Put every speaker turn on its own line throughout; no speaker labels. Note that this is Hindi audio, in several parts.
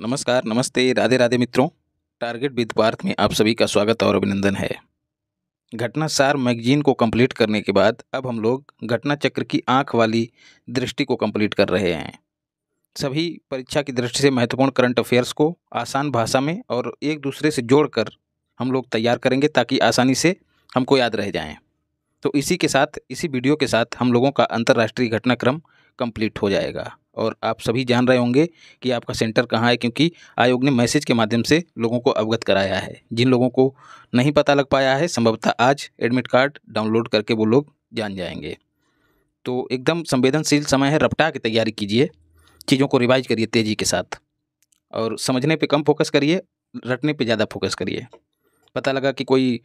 नमस्कार नमस्ते राधे राधे मित्रों टारगेट विद पार्थ में आप सभी का स्वागत और अभिनंदन है घटना सार मैगजीन को कंप्लीट करने के बाद अब हम लोग घटना चक्र की आंख वाली दृष्टि को कंप्लीट कर रहे हैं सभी परीक्षा की दृष्टि से महत्वपूर्ण करंट अफेयर्स को आसान भाषा में और एक दूसरे से जोड़कर हम लोग तैयार करेंगे ताकि आसानी से हमको याद रह जाएँ तो इसी के साथ इसी वीडियो के साथ हम लोगों का अंतर्राष्ट्रीय घटनाक्रम कंप्लीट हो जाएगा और आप सभी जान रहे होंगे कि आपका सेंटर कहाँ है क्योंकि आयोग ने मैसेज के माध्यम से लोगों को अवगत कराया है जिन लोगों को नहीं पता लग पाया है संभवतः आज एडमिट कार्ड डाउनलोड करके वो लोग जान जाएंगे तो एकदम संवेदनशील समय है रपटा की तैयारी कीजिए चीज़ों को रिवाइज करिए तेज़ी के साथ और समझने पर कम फोकस करिए रटने पर ज़्यादा फोकस करिए पता लगा कि कोई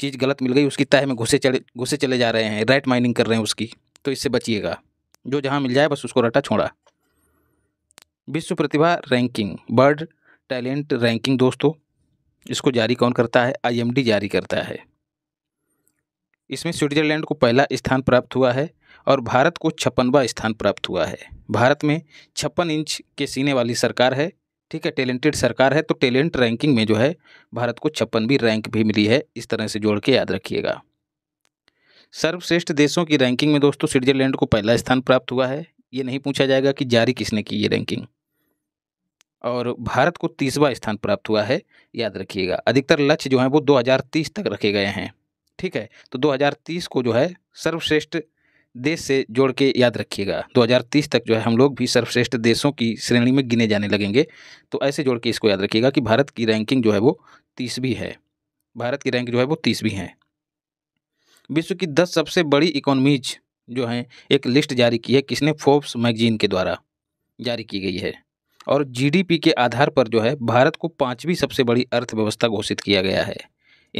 चीज़ गलत मिल गई उसकी तय में घुसे चले घुसे चले जा रहे हैं राइट माइनिंग कर रहे हैं उसकी तो इससे बचिएगा जो जहाँ मिल जाए बस उसको रटा छोड़ा विश्व प्रतिभा रैंकिंग बर्ड टैलेंट रैंकिंग दोस्तों इसको जारी कौन करता है आईएमडी जारी करता है इसमें स्विट्जरलैंड को पहला स्थान प्राप्त हुआ है और भारत को छप्पनवा स्थान प्राप्त हुआ है भारत में छप्पन इंच के सीने वाली सरकार है ठीक है टैलेंटेड सरकार है तो टैलेंट रैंकिंग में जो है भारत को छप्पनवीं रैंक भी मिली है इस तरह से जोड़ के याद रखिएगा सर्वश्रेष्ठ देशों की रैंकिंग में दोस्तों स्विट्जरलैंड को पहला स्थान प्राप्त हुआ है ये नहीं पूछा जाएगा कि जारी किसने की ये रैंकिंग और भारत को तीसवा स्थान प्राप्त हुआ है याद रखिएगा अधिकतर लक्ष्य जो हैं वो 2030 तक रखे गए हैं ठीक है तो 2030 को जो है सर्वश्रेष्ठ देश से जोड़ के याद रखिएगा 2030 तक जो है हम लोग भी सर्वश्रेष्ठ देशों की श्रेणी में गिने जाने लगेंगे तो ऐसे जोड़ के इसको याद रखिएगा कि भारत की रैंकिंग जो है वो तीसवीं है भारत की रैंक जो है वो तीसवीं है विश्व की दस सबसे बड़ी इकोनॉमीज जो हैं एक लिस्ट जारी की है किसने फोर्ब्स मैगजीन के द्वारा जारी की गई है और जीडीपी के आधार पर जो है भारत को पाँचवीं सबसे बड़ी अर्थव्यवस्था घोषित किया गया है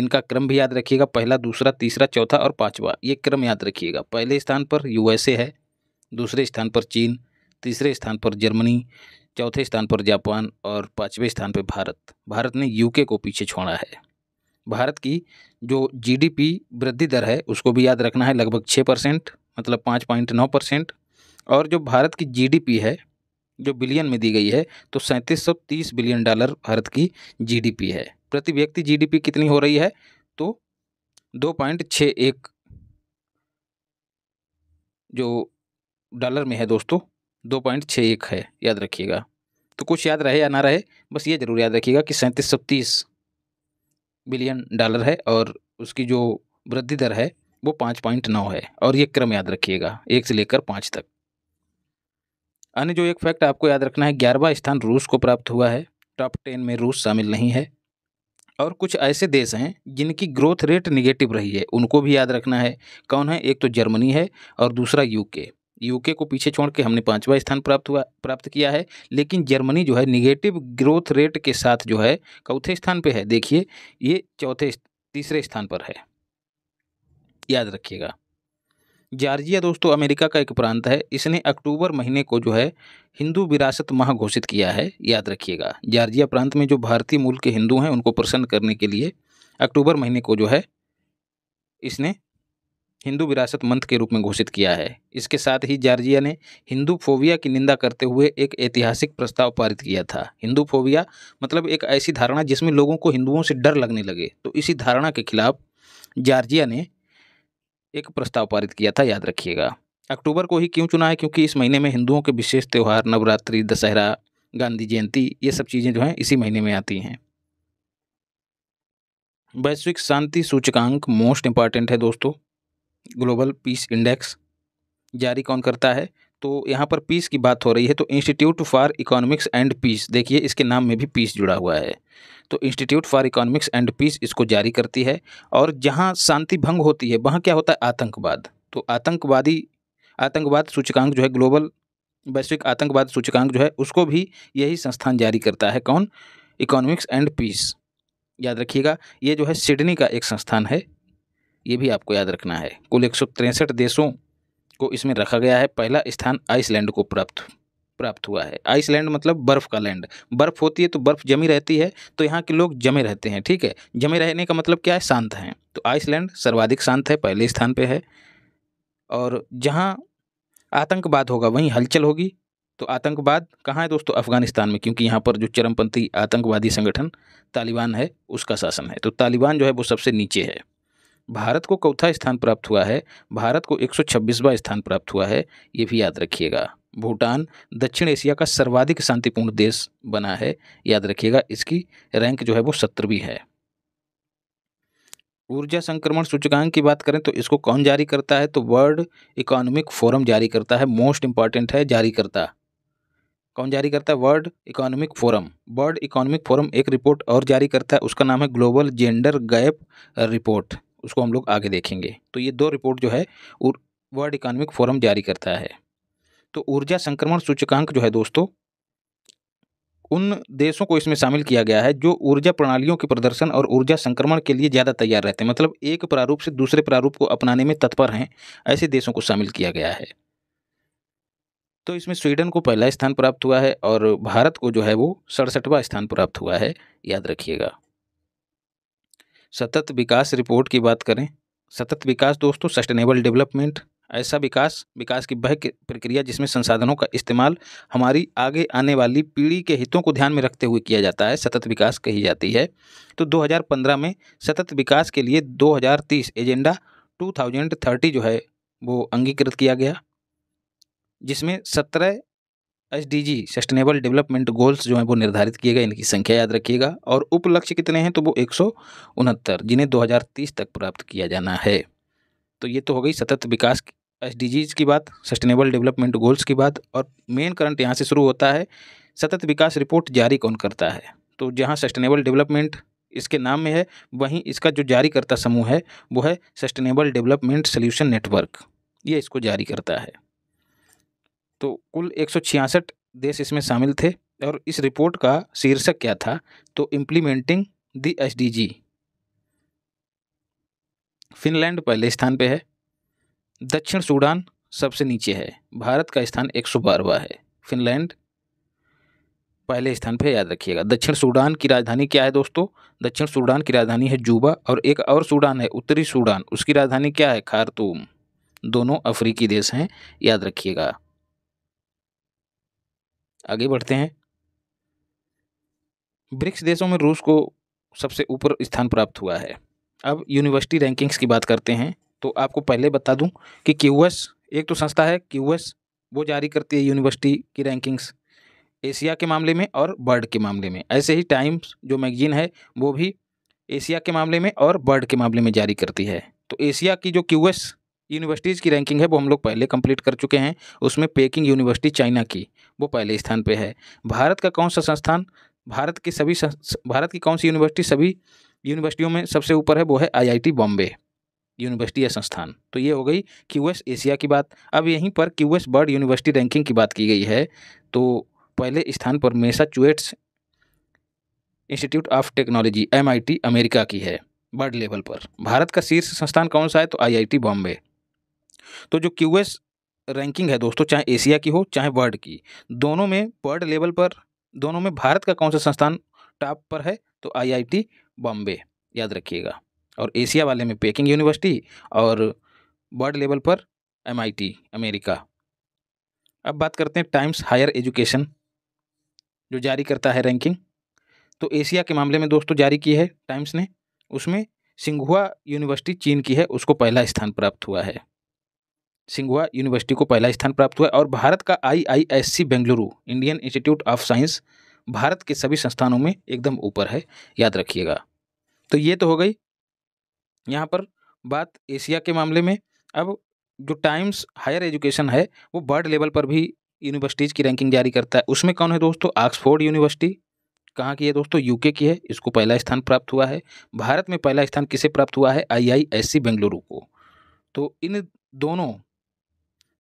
इनका क्रम भी याद रखिएगा पहला दूसरा तीसरा चौथा और पाँचवा ये क्रम याद रखिएगा पहले स्थान पर यूएसए है दूसरे स्थान पर चीन तीसरे स्थान पर जर्मनी चौथे स्थान पर जापान और पाँचवें स्थान पर भारत भारत ने यूके को पीछे छोड़ा है भारत की जो जीडीपी वृद्धि दर है उसको भी याद रखना है लगभग छः परसेंट मतलब पाँच पॉइंट नौ परसेंट और जो भारत की जीडीपी है जो बिलियन में दी गई है तो सैंतीस बिलियन डॉलर भारत की जीडीपी है प्रति व्यक्ति जीडीपी कितनी हो रही है तो दो पॉइंट छः एक जो डॉलर में है दोस्तों दो पॉइंट छः एक है याद रखिएगा तो कुछ याद रहे या ना रहे बस ये ज़रूर याद रखिएगा कि सैंतीस सौ तीस बिलियन डॉलर है और उसकी जो वृद्धि दर है वो पाँच पॉइंट नौ है और ये क्रम याद रखिएगा एक से लेकर पाँच तक अन्य जो एक फैक्ट आपको याद रखना है ग्यारहवा स्थान रूस को प्राप्त हुआ है टॉप टेन में रूस शामिल नहीं है और कुछ ऐसे देश हैं जिनकी ग्रोथ रेट निगेटिव रही है उनको भी याद रखना है कौन है एक तो जर्मनी है और दूसरा यूके यूके को पीछे छोड़ के हमने पाँचवा स्थान प्राप्त हुआ प्राप्त किया है लेकिन जर्मनी जो है निगेटिव ग्रोथ रेट के साथ जो है चौथे स्थान पे है देखिए ये चौथे तीसरे स्थान पर है याद रखिएगा जार्जिया दोस्तों अमेरिका का एक प्रांत है इसने अक्टूबर महीने को जो है हिंदू विरासत माह घोषित किया है याद रखिएगा जार्जिया प्रांत में जो भारतीय मूल के हिंदू हैं उनको प्रसन्न करने के लिए अक्टूबर महीने को जो है इसने हिंदू विरासत मंथ के रूप में घोषित किया है इसके साथ ही जार्जिया ने हिंदू फोविया की निंदा करते हुए एक ऐतिहासिक प्रस्ताव पारित किया था हिंदू फोविया मतलब एक ऐसी धारणा जिसमें लोगों को हिंदुओं से डर लगने लगे तो इसी धारणा के खिलाफ जार्जिया ने एक प्रस्ताव पारित किया था याद रखिएगा अक्टूबर को ही क्यों चुना है क्योंकि इस महीने में हिंदुओं के विशेष त्यौहार नवरात्रि दशहरा गांधी जयंती ये सब चीज़ें जो हैं इसी महीने में आती हैं वैश्विक शांति सूचकांक मोस्ट इम्पॉर्टेंट है दोस्तों ग्लोबल पीस इंडेक्स जारी कौन करता है तो यहाँ पर पीस की बात हो रही है तो institute for economics and peace देखिए इसके नाम में भी पीस जुड़ा हुआ है तो institute for economics and peace इसको जारी करती है और जहाँ शांति भंग होती है वहाँ क्या होता है आतंकवाद तो आतंकवादी आतंकवाद सूचकांक जो है ग्लोबल वैश्विक आतंकवाद सूचकांक जो है उसको भी यही संस्थान जारी करता है कौन इकोनॉमिक्स एंड पीस याद रखिएगा ये जो है सिडनी का एक संस्थान है ये भी आपको याद रखना है कुल एक देशों को इसमें रखा गया है पहला स्थान आइसलैंड को प्राप्त प्राप्त हुआ है आइसलैंड मतलब बर्फ़ का लैंड बर्फ़ होती है तो बर्फ़ जमी रहती है तो यहाँ के लोग जमे रहते हैं ठीक है जमे रहने का मतलब क्या है शांत हैं तो आइसलैंड सर्वाधिक शांत है पहले स्थान पे है और जहाँ आतंकवाद होगा वहीं हलचल होगी तो आतंकवाद कहाँ है दोस्तों अफगानिस्तान में क्योंकि यहाँ पर जो चरमपंथी आतंकवादी संगठन तालिबान है उसका शासन है तो तालिबान जो है वो सबसे नीचे है भारत को चौथा स्थान प्राप्त हुआ है भारत को एक स्थान प्राप्त हुआ है ये भी याद रखिएगा भूटान दक्षिण एशिया का सर्वाधिक शांतिपूर्ण देश बना है याद रखिएगा इसकी रैंक जो है वो सत्रहवीं है ऊर्जा संक्रमण सूचकांक की बात करें तो इसको कौन जारी करता है तो वर्ल्ड इकोनॉमिक फोरम जारी करता है मोस्ट इंपॉर्टेंट है जारी करता कौन जारी करता है world economic forum world economic forum एक रिपोर्ट और जारी करता है उसका नाम है ग्लोबल जेंडर गैप रिपोर्ट उसको हम लोग आगे देखेंगे तो ये दो रिपोर्ट जो है वर्ल्ड इकोनॉमिक फोरम जारी करता है तो ऊर्जा संक्रमण सूचकांक जो है दोस्तों उन देशों को इसमें शामिल किया गया है जो ऊर्जा प्रणालियों के प्रदर्शन और ऊर्जा संक्रमण के लिए ज़्यादा तैयार रहते हैं मतलब एक प्रारूप से दूसरे प्रारूप को अपनाने में तत्पर हैं ऐसे देशों को शामिल किया गया है तो इसमें स्वीडन को पहला स्थान प्राप्त हुआ है और भारत को जो है वो सड़सठवा स्थान प्राप्त हुआ है याद रखिएगा सतत विकास रिपोर्ट की बात करें सतत विकास दोस्तों सस्टेनेबल डेवलपमेंट ऐसा विकास विकास की वह प्रक्रिया जिसमें संसाधनों का इस्तेमाल हमारी आगे आने वाली पीढ़ी के हितों को ध्यान में रखते हुए किया जाता है सतत विकास कही जाती है तो 2015 में सतत विकास के लिए 2030 एजेंडा 2030 जो है वो अंगीकृत किया गया जिसमें सत्रह S D G sustainable development goals जो हैं वो निर्धारित किए गए इनकी संख्या याद रखिएगा और उपलक्ष्य कितने हैं तो वो एक जिन्हें 2030 तक प्राप्त किया जाना है तो ये तो हो गई सतत विकास एस की बात सस्टेनेबल डेवलपमेंट गोल्स की बात और मेन करंट यहाँ से शुरू होता है सतत विकास रिपोर्ट जारी कौन करता है तो जहाँ सस्टेनेबल डेवलपमेंट इसके नाम में है वहीं इसका जो जारी करता समूह है वो है सस्टेनेबल डेवलपमेंट सोल्यूशन नेटवर्क ये इसको जारी करता है तो कुल एक देश इसमें शामिल थे और इस रिपोर्ट का शीर्षक क्या था तो इम्प्लीमेंटिंग द एस फिनलैंड पहले स्थान पे है दक्षिण सूडान सबसे नीचे है भारत का स्थान एक सौ है फिनलैंड पहले स्थान पर याद रखिएगा दक्षिण सूडान की राजधानी क्या है दोस्तों दक्षिण सूडान की राजधानी है जूबा और एक और सूडान है उत्तरी सूडान उसकी राजधानी क्या है खारतूम दोनों अफ्रीकी देश हैं याद रखिएगा आगे बढ़ते हैं ब्रिक्स देशों में रूस को सबसे ऊपर स्थान प्राप्त हुआ है अब यूनिवर्सिटी रैंकिंग्स की बात करते हैं तो आपको पहले बता दूं कि क्यूएस एक तो संस्था है क्यूएस वो जारी करती है यूनिवर्सिटी की रैंकिंग्स एशिया के मामले में और बर्ड के मामले में ऐसे ही टाइम्स जो मैगजीन है वो भी एशिया के मामले में और बर्ड के मामले में जारी करती है तो एशिया की जो क्यूएस यूनिवर्सिटीज़ की रैंकिंग है वो हम लोग पहले कंप्लीट कर चुके हैं उसमें पेकिंग यूनिवर्सिटी चाइना की वो पहले स्थान पे है भारत का कौन सा संस्थान भारत के सभी भारत की कौन सी यूनिवर्सिटी सभी यूनिवर्सिटियों में सबसे ऊपर है वो है आईआईटी बॉम्बे यूनिवर्सिटी या संस्थान तो ये हो गई क्यू एशिया की बात अब यहीं पर Q S world university ranking की बात की गई है तो पहले स्थान पर Massachusetts institute of technology M America की है बर्ड लेवल पर भारत का शीर्ष संस्थान कौन सा है तो आई बॉम्बे तो जो क्यू रैंकिंग है दोस्तों चाहे एशिया की हो चाहे वर्ल्ड की दोनों में वर्ल्ड लेवल पर दोनों में भारत का कौन सा संस्थान टॉप पर है तो आईआईटी बॉम्बे याद रखिएगा और एशिया वाले में पेकिंग यूनिवर्सिटी और वर्ल्ड लेवल पर एमआईटी अमेरिका अब बात करते हैं टाइम्स हायर एजुकेशन जो जारी करता है रैंकिंग तो एशिया के मामले में दोस्तों जारी की है टाइम्स ने उसमें सिंघुआ यूनिवर्सिटी चीन की है उसको पहला स्थान प्राप्त हुआ है सिंघुआ यूनिवर्सिटी को पहला स्थान प्राप्त हुआ और भारत का IISc Bengaluru Indian institute of science Bharat के सभी संस्थानों में एकदम ऊपर है याद रखिएगा तो ये तो हो गई यहाँ पर बात एशिया के मामले में अब जो टाइम्स हायर एजुकेशन है वो वर्ल्ड लेवल पर भी यूनिवर्सिटीज़ की रैंकिंग जारी करता है उसमें कौन है दोस्तों ऑक्सफोर्ड यूनिवर्सिटी कहाँ की है दोस्तों यूके की है इसको पहला स्थान प्राप्त हुआ है भारत में पहला स्थान किसे प्राप्त हुआ है आईआईएससी बेंगलुरु को तो इन दोनों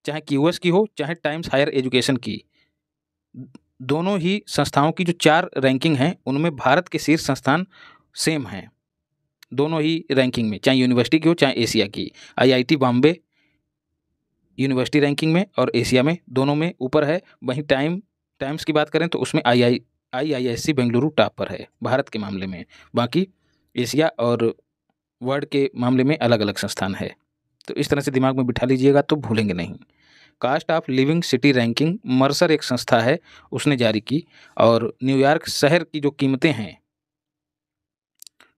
चाहे क्यूएस की हो चाहे टाइम्स हायर एजुकेशन की दोनों ही संस्थाओं की जो चार रैंकिंग हैं उनमें भारत के शीर्ष संस्थान सेम हैं दोनों ही रैंकिंग में चाहे यूनिवर्सिटी की हो चाहे एशिया की आईआईटी बॉम्बे यूनिवर्सिटी रैंकिंग में और एशिया में दोनों में ऊपर है वहीं टाइम टाइम्स की बात करें तो उसमें I I I I S C Bengaluru top पर है भारत के मामले में बाकी एशिया और वर्ल्ड के मामले में अलग अलग संस्थान है तो इस तरह से दिमाग में बिठा लीजिएगा तो भूलेंगे नहीं cost of living city ranking Mercer एक संस्था है उसने जारी की और न्यूयॉर्क शहर की जो कीमतें हैं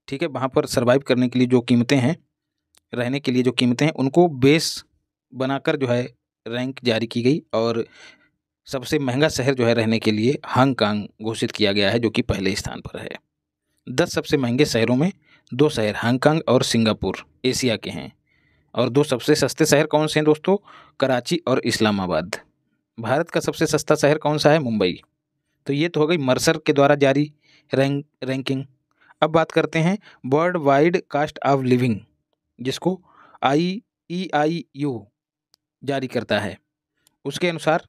ठीक है वहाँ पर सर्वाइव करने के लिए जो कीमतें हैं रहने के लिए जो कीमतें हैं उनको बेस बनाकर जो है रैंक जारी की गई और सबसे महंगा शहर जो है रहने के लिए हांगकांग घोषित किया गया है जो कि पहले स्थान पर है दस सबसे महंगे शहरों में दो शहर हांगकांग और सिंगापुर एशिया के हैं और दो सबसे सस्ते शहर कौन से हैं दोस्तों कराची और इस्लामाबाद भारत का सबसे सस्ता शहर कौन सा है मुंबई तो ये तो हो गई मर्सर के द्वारा जारी रैंक रैंकिंग अब बात करते हैं world wide cost of living जिसको आई ई आई यू जारी करता है उसके अनुसार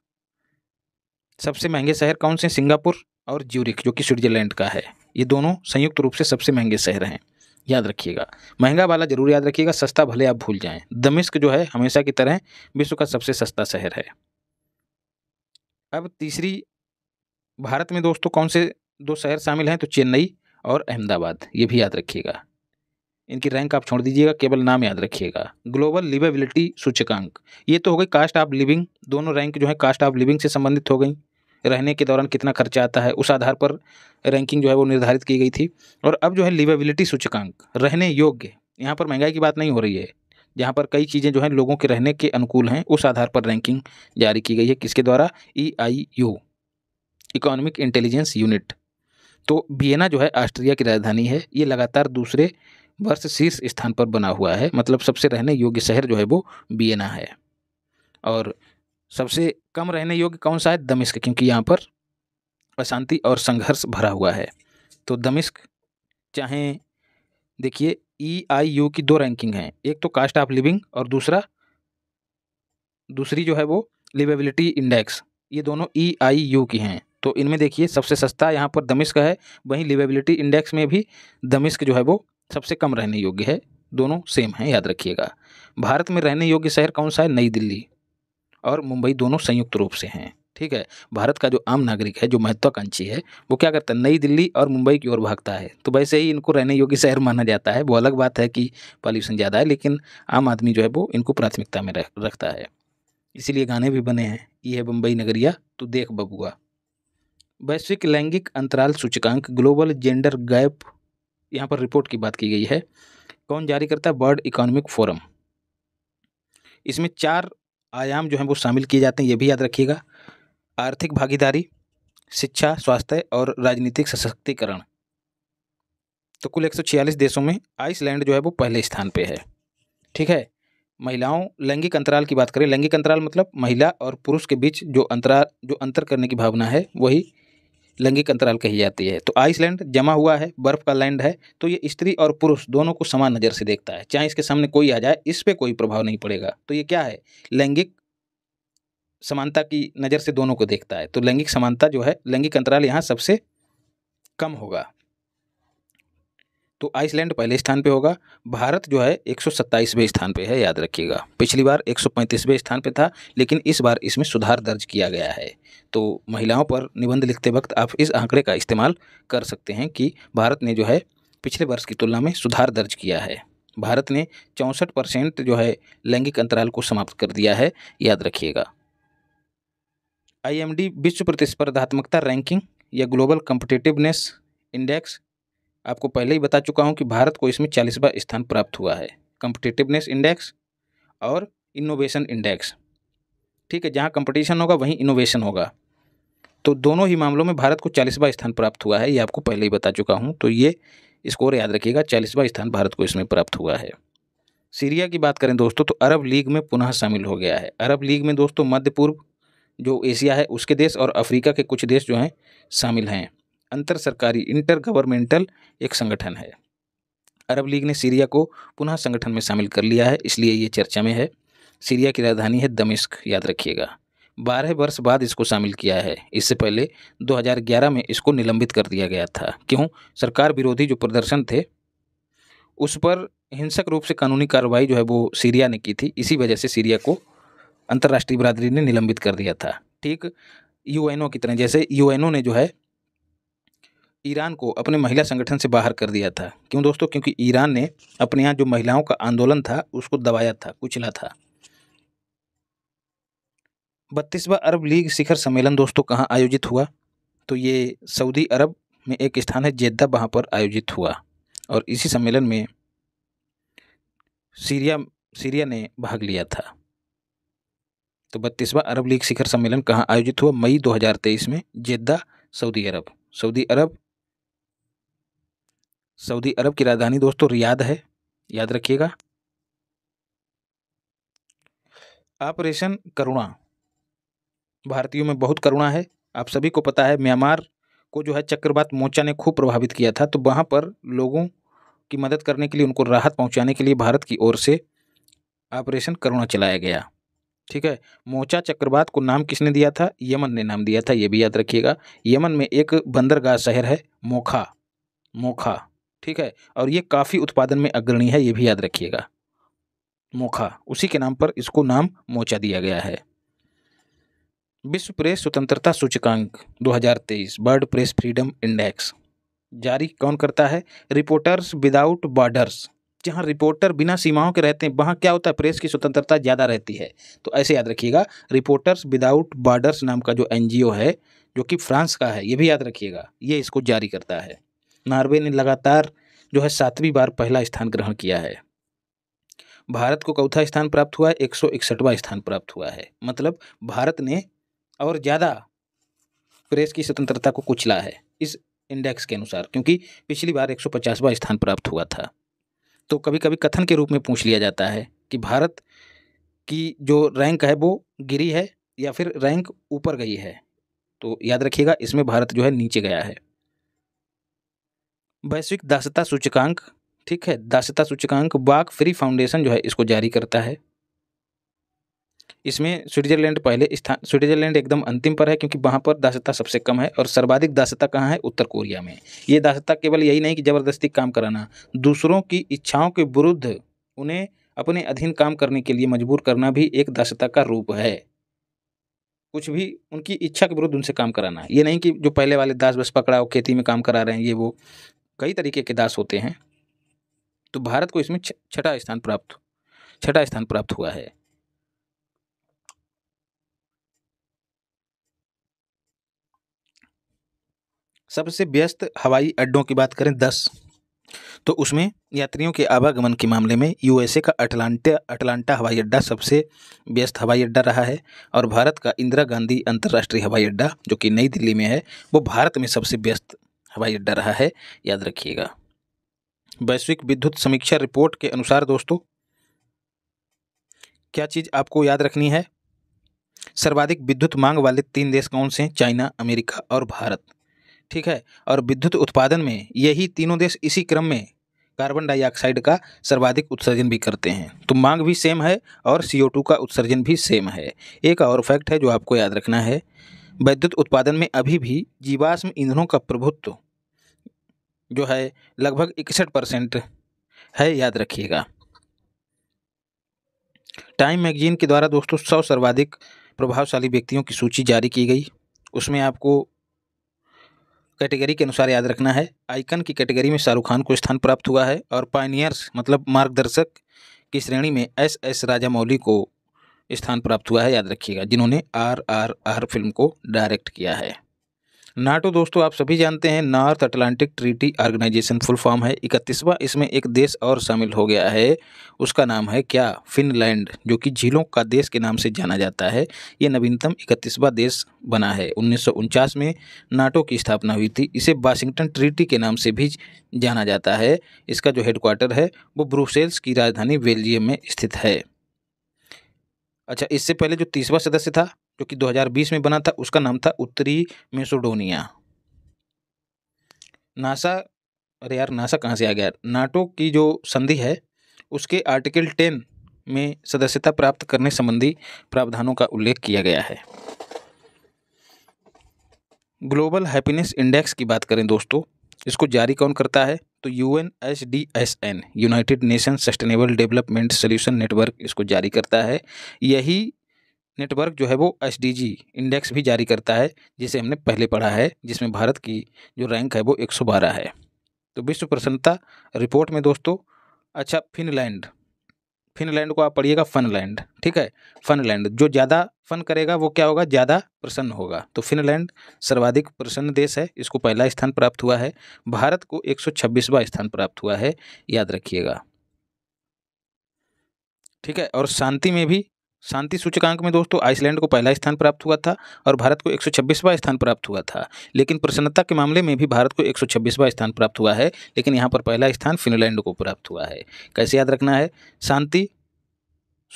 सबसे महंगे शहर कौन से सिंगापुर और ज्यूरिक जो कि स्विट्जरलैंड का है ये दोनों संयुक्त रूप से सबसे महंगे शहर हैं याद रखिएगा महंगा वाला जरूर याद रखिएगा सस्ता भले आप भूल जाएं दमिश्क जो है हमेशा की तरह विश्व का सबसे सस्ता शहर है अब तीसरी भारत में दोस्तों कौन से दो शहर शामिल हैं तो चेन्नई और अहमदाबाद ये भी याद रखिएगा इनकी रैंक आप छोड़ दीजिएगा केवल नाम याद रखिएगा ग्लोबल लिवेबिलिटी सूचकांक ये तो हो गई कास्ट ऑफ लिविंग दोनों रैंक जो है कास्ट ऑफ लिविंग से संबंधित हो गई रहने के दौरान कितना खर्चा आता है उस आधार पर रैंकिंग जो है वो निर्धारित की गई थी और अब जो है लिवेबिलिटी सूचकांक रहने योग्य यहाँ पर महंगाई की बात नहीं हो रही है जहाँ पर कई चीज़ें जो हैं लोगों के रहने के अनुकूल हैं उस आधार पर रैंकिंग जारी की गई है किसके द्वारा E I U economic intelligence unit तो बियना जो है ऑस्ट्रिया की राजधानी है ये लगातार दूसरे वर्ष शीर्ष स्थान पर बना हुआ है मतलब सबसे रहने योग्य शहर जो है वो बियना है और सबसे कम रहने योग्य कौन सा है दमिश्क क्योंकि यहाँ पर अशांति और संघर्ष भरा हुआ है तो दमिश्क चाहे देखिए ई आई यू की दो रैंकिंग हैं एक तो कास्ट ऑफ लिविंग और दूसरा दूसरी जो है वो लिवेबिलिटी इंडेक्स ये दोनों ई आई यू की हैं तो इनमें देखिए सबसे सस्ता यहाँ पर दमिश्क है वहीं लिवेबिलिटी इंडेक्स में भी दमिश्क जो है वो सबसे कम रहने योग्य है दोनों सेम हैं याद रखिएगा भारत में रहने योग्य शहर कौन सा है नई दिल्ली और मुंबई दोनों संयुक्त रूप से हैं ठीक है भारत का जो आम नागरिक है जो महत्वाकांक्षी है वो क्या करता है नई दिल्ली और मुंबई की ओर भागता है तो वैसे ही इनको रहने योग्य शहर माना जाता है वो अलग बात है कि पॉल्यूशन ज़्यादा है लेकिन आम आदमी जो है वो इनको प्राथमिकता में रखता है इसीलिए गाने भी बने हैं ये है बम्बई नगरिया तो देख बबुआ वैश्विक लैंगिक अंतराल सूचकांक ग्लोबल जेंडर गैप यहाँ पर रिपोर्ट की बात की गई है कौन जारी करता है वर्ल्ड इकोनॉमिक फोरम इसमें चार आयाम जो हैं वो शामिल किए जाते हैं ये भी याद रखिएगा आर्थिक भागीदारी शिक्षा स्वास्थ्य और राजनीतिक सशक्तिकरण तो कुल 146 देशों में आइसलैंड जो है वो पहले स्थान पे है ठीक है महिलाओं लैंगिक अंतराल की बात करें लैंगिक अंतराल मतलब महिला और पुरुष के बीच जो अंतराल जो अंतर करने की भावना है वही लैंगिक अंतराल कही जाती है तो आइसलैंड जमा हुआ है बर्फ का लैंड है तो ये स्त्री और पुरुष दोनों को समान नज़र से देखता है चाहे इसके सामने कोई आ जाए इस पर कोई प्रभाव नहीं पड़ेगा तो ये क्या है लैंगिक समानता की नज़र से दोनों को देखता है तो लैंगिक समानता जो है लैंगिक अंतराल यहाँ सबसे कम होगा तो आइसलैंड पहले स्थान पे होगा भारत जो है एक सौ स्थान पे है याद रखिएगा पिछली बार एक सौ स्थान पे था लेकिन इस बार इसमें सुधार दर्ज किया गया है तो महिलाओं पर निबंध लिखते वक्त आप इस आंकड़े का इस्तेमाल कर सकते हैं कि भारत ने जो है पिछले वर्ष की तुलना में सुधार दर्ज किया है भारत ने चौंसठ परसेंट जो है लैंगिक अंतराल को समाप्त कर दिया है याद रखिएगा आई विश्व प्रतिस्पर्धात्मकता रैंकिंग या ग्लोबल कम्पिटेटिवनेस इंडेक्स आपको पहले ही बता चुका हूँ कि भारत को इसमें चालीसवा स्थान प्राप्त हुआ है कंपटिटिवनेस इंडेक्स और इनोवेशन इंडेक्स ठीक है जहाँ कंपटीशन होगा वहीं इनोवेशन होगा तो दोनों ही मामलों में भारत को चालीसवा स्थान प्राप्त हुआ है ये आपको पहले ही बता चुका हूँ तो ये स्कोर याद रखिएगा चालीसवा स्थान भारत को इसमें प्राप्त हुआ है सीरिया की बात करें दोस्तों तो अरब लीग में पुनः शामिल हो गया है अरब लीग में दोस्तों मध्य पूर्व जो एशिया है उसके देश और अफ्रीका के कुछ देश जो हैं शामिल हैं अंतर सरकारी इंटर गवर्नमेंटल एक संगठन है अरब लीग ने सीरिया को पुनः संगठन में शामिल कर लिया है इसलिए ये चर्चा में है सीरिया की राजधानी है दमिश्क याद रखिएगा बारह वर्ष बाद इसको शामिल किया है इससे पहले 2011 में इसको निलंबित कर दिया गया था क्यों सरकार विरोधी जो प्रदर्शन थे उस पर हिंसक रूप से कानूनी कार्रवाई जो है वो सीरिया ने की थी इसी वजह से सीरिया को अंतर्राष्ट्रीय बरादरी ने निलंबित कर दिया था ठीक यूएनओ की तरह जैसे यूएनओ ने जो है ईरान को अपने महिला संगठन से बाहर कर दिया था क्यों दोस्तों क्योंकि ईरान ने अपने यहाँ जो महिलाओं का आंदोलन था उसको दबाया था कुचला था बत्तीसवा अरब लीग शिखर सम्मेलन दोस्तों कहाँ आयोजित हुआ तो ये सऊदी अरब में एक स्थान है जेद्दा वहाँ पर आयोजित हुआ और इसी सम्मेलन में सीरिया सीरिया ने भाग लिया था तो बत्तीसवा अरब लीग शिखर सम्मेलन कहाँ आयोजित हुआ मई 2023 में Jeddah Saudi Arab Saudi Arab Saudi Arab की राजधानी दोस्तों रियाद है याद रखिएगा ऑपरेशन करुणा भारतीयों में बहुत करुणा है आप सभी को पता है म्यांमार को जो है चक्रवात मोचा ने खूब प्रभावित किया था तो वहाँ पर लोगों की मदद करने के लिए उनको राहत पहुँचाने के लिए भारत की ओर से ऑपरेशन करुणा चलाया गया ठीक है मोचा चक्रवात को नाम किसने दिया था यमन ने नाम दिया था ये भी याद रखिएगा यमन में एक बंदरगाह शहर है मोखा मोखा ठीक है और ये काफ़ी उत्पादन में अग्रणी है ये भी याद रखिएगा मोखा उसी के नाम पर इसको नाम मोचा दिया गया है विश्व प्रेस स्वतंत्रता सूचकांक 2023 वर्ल्ड प्रेस फ्रीडम इंडेक्स जारी कौन करता है रिपोर्टर्स विदाउट बॉर्डर्स जहाँ रिपोर्टर बिना सीमाओं के रहते हैं वहाँ क्या होता है प्रेस की स्वतंत्रता ज़्यादा रहती है तो ऐसे याद रखिएगा रिपोर्टर्स विदाउट बॉर्डर्स नाम का जो एनजीओ है जो कि फ्रांस का है ये भी याद रखिएगा ये इसको जारी करता है नॉर्वे ने लगातार जो है सातवीं बार पहला स्थान ग्रहण किया है भारत को चौथा स्थान प्राप्त हुआ है एक सौ इकसठवा स्थान प्राप्त हुआ है मतलब भारत ने और ज़्यादा प्रेस की स्वतंत्रता को कुचला है इस इंडेक्स के अनुसार क्योंकि पिछली बार एक सौ पचासवा स्थान प्राप्त हुआ था तो कभी कभी कथन के रूप में पूछ लिया जाता है कि भारत की जो रैंक है वो गिरी है या फिर रैंक ऊपर गई है तो याद रखिएगा इसमें भारत जो है नीचे गया है वैश्विक दासता सूचकांक ठीक है दासता सूचकांक बाग फ्री फाउंडेशन जो है इसको जारी करता है इसमें स्विट्जरलैंड पहले स्थान स्विट्जरलैंड एकदम अंतिम पर है क्योंकि वहाँ पर दासता सबसे कम है और सर्वाधिक दासता कहाँ है उत्तर कोरिया में ये दासता केवल यही नहीं कि ज़बरदस्ती काम कराना दूसरों की इच्छाओं के विरुद्ध उन्हें अपने अधीन काम करने के लिए मजबूर करना भी एक दासता का रूप है कुछ भी उनकी इच्छा के विरुद्ध उनसे काम कराना ये नहीं कि जो पहले वाले दास बस हो खेती में काम करा रहे हैं ये वो कई तरीके के दास होते हैं तो भारत को इसमें छठा स्थान प्राप्त छठा स्थान प्राप्त हुआ है सबसे व्यस्त हवाई अड्डों की बात करें दस तो उसमें यात्रियों के आवागमन के मामले में यूएसए का अटलांटा अटलांटा हवाई अड्डा सबसे व्यस्त हवाई अड्डा रहा है और भारत का इंदिरा गांधी अंतर्राष्ट्रीय हवाई अड्डा जो कि नई दिल्ली में है वो भारत में सबसे व्यस्त हवाई अड्डा रहा है याद रखिएगा वैश्विक विद्युत समीक्षा रिपोर्ट के अनुसार दोस्तों क्या चीज़ आपको याद रखनी है सर्वाधिक विद्युत मांग वाले तीन देश कौन से हैं चाइना अमेरिका और भारत ठीक है और विद्युत उत्पादन में यही तीनों देश इसी क्रम में कार्बन डाइऑक्साइड का सर्वाधिक उत्सर्जन भी करते हैं तो मांग भी सेम है और टू का उत्सर्जन भी सेम है एक और फैक्ट है जो आपको याद रखना है वैद्युत उत्पादन में अभी भी जीवाश्म ईंधनों का प्रभुत्व जो है लगभग इकसठ परसेंट है याद रखिएगा टाइम मैगजीन के द्वारा दोस्तों सौ सर्वाधिक प्रभावशाली व्यक्तियों की सूची जारी की गई उसमें आपको कैटेगरी के अनुसार याद रखना है आइकन की कैटेगरी में शाहरुख खान को स्थान प्राप्त हुआ है और पाइनियर्स मतलब मार्गदर्शक की श्रेणी में एस एस राजामौली को स्थान प्राप्त हुआ है याद रखिएगा जिन्होंने आर आर आर फिल्म को डायरेक्ट किया है नाटो दोस्तों आप सभी जानते हैं North Atlantic Treaty Organization full form है इकतीसवां इसमें एक देश और शामिल हो गया है उसका नाम है क्या फिनलैंड जो कि झीलों का देश के नाम से जाना जाता है ये नवीनतम इकतीसवां देश बना है उन्नीस में नाटो की स्थापना हुई थी इसे वाशिंगटन ट्रीटी के नाम से भी जाना जाता है इसका जो हेडक्वार्टर है वो ब्रूसेल्स की राजधानी बेल्जियम में स्थित है अच्छा इससे पहले जो तीसवा सदस्य था जो कि 2020 में बना था उसका नाम था उत्तरी मेसोडोनिया नासा अरे यार नासा कहाँ से आ गया नाटो की जो संधि है उसके आर्टिकल टेन में सदस्यता प्राप्त करने संबंधी प्रावधानों का उल्लेख किया गया है ग्लोबल हैप्पीनेस इंडेक्स की बात करें दोस्तों इसको जारी कौन करता है तो U N S D S N United Nation sustainable development solution network इसको जारी करता है यही नेटवर्क जो है वो एस डी जी इंडेक्स भी जारी करता है जिसे हमने पहले पढ़ा है जिसमें भारत की जो रैंक है वो एक सौ बारह है तो विश्व प्रसन्नता रिपोर्ट में दोस्तों अच्छा फिनलैंड फिनलैंड को आप पढ़िएगा फनलैंड ठीक है फनलैंड जो ज़्यादा फन करेगा वो क्या होगा ज़्यादा प्रसन्न होगा तो फिनलैंड सर्वाधिक प्रसन्न देश है इसको पहला स्थान प्राप्त हुआ है भारत को एक स्थान प्राप्त हुआ है याद रखिएगा ठीक है और शांति में भी शांति सूचकांक में दोस्तों आइसलैंड को पहला स्थान प्राप्त हुआ था और भारत को 126वां स्थान प्राप्त हुआ था लेकिन प्रसन्नता के मामले में भी भारत को 126वां स्थान प्राप्त हुआ है लेकिन यहाँ पर पहला स्थान फिनलैंड को प्राप्त हुआ है कैसे याद रखना है शांति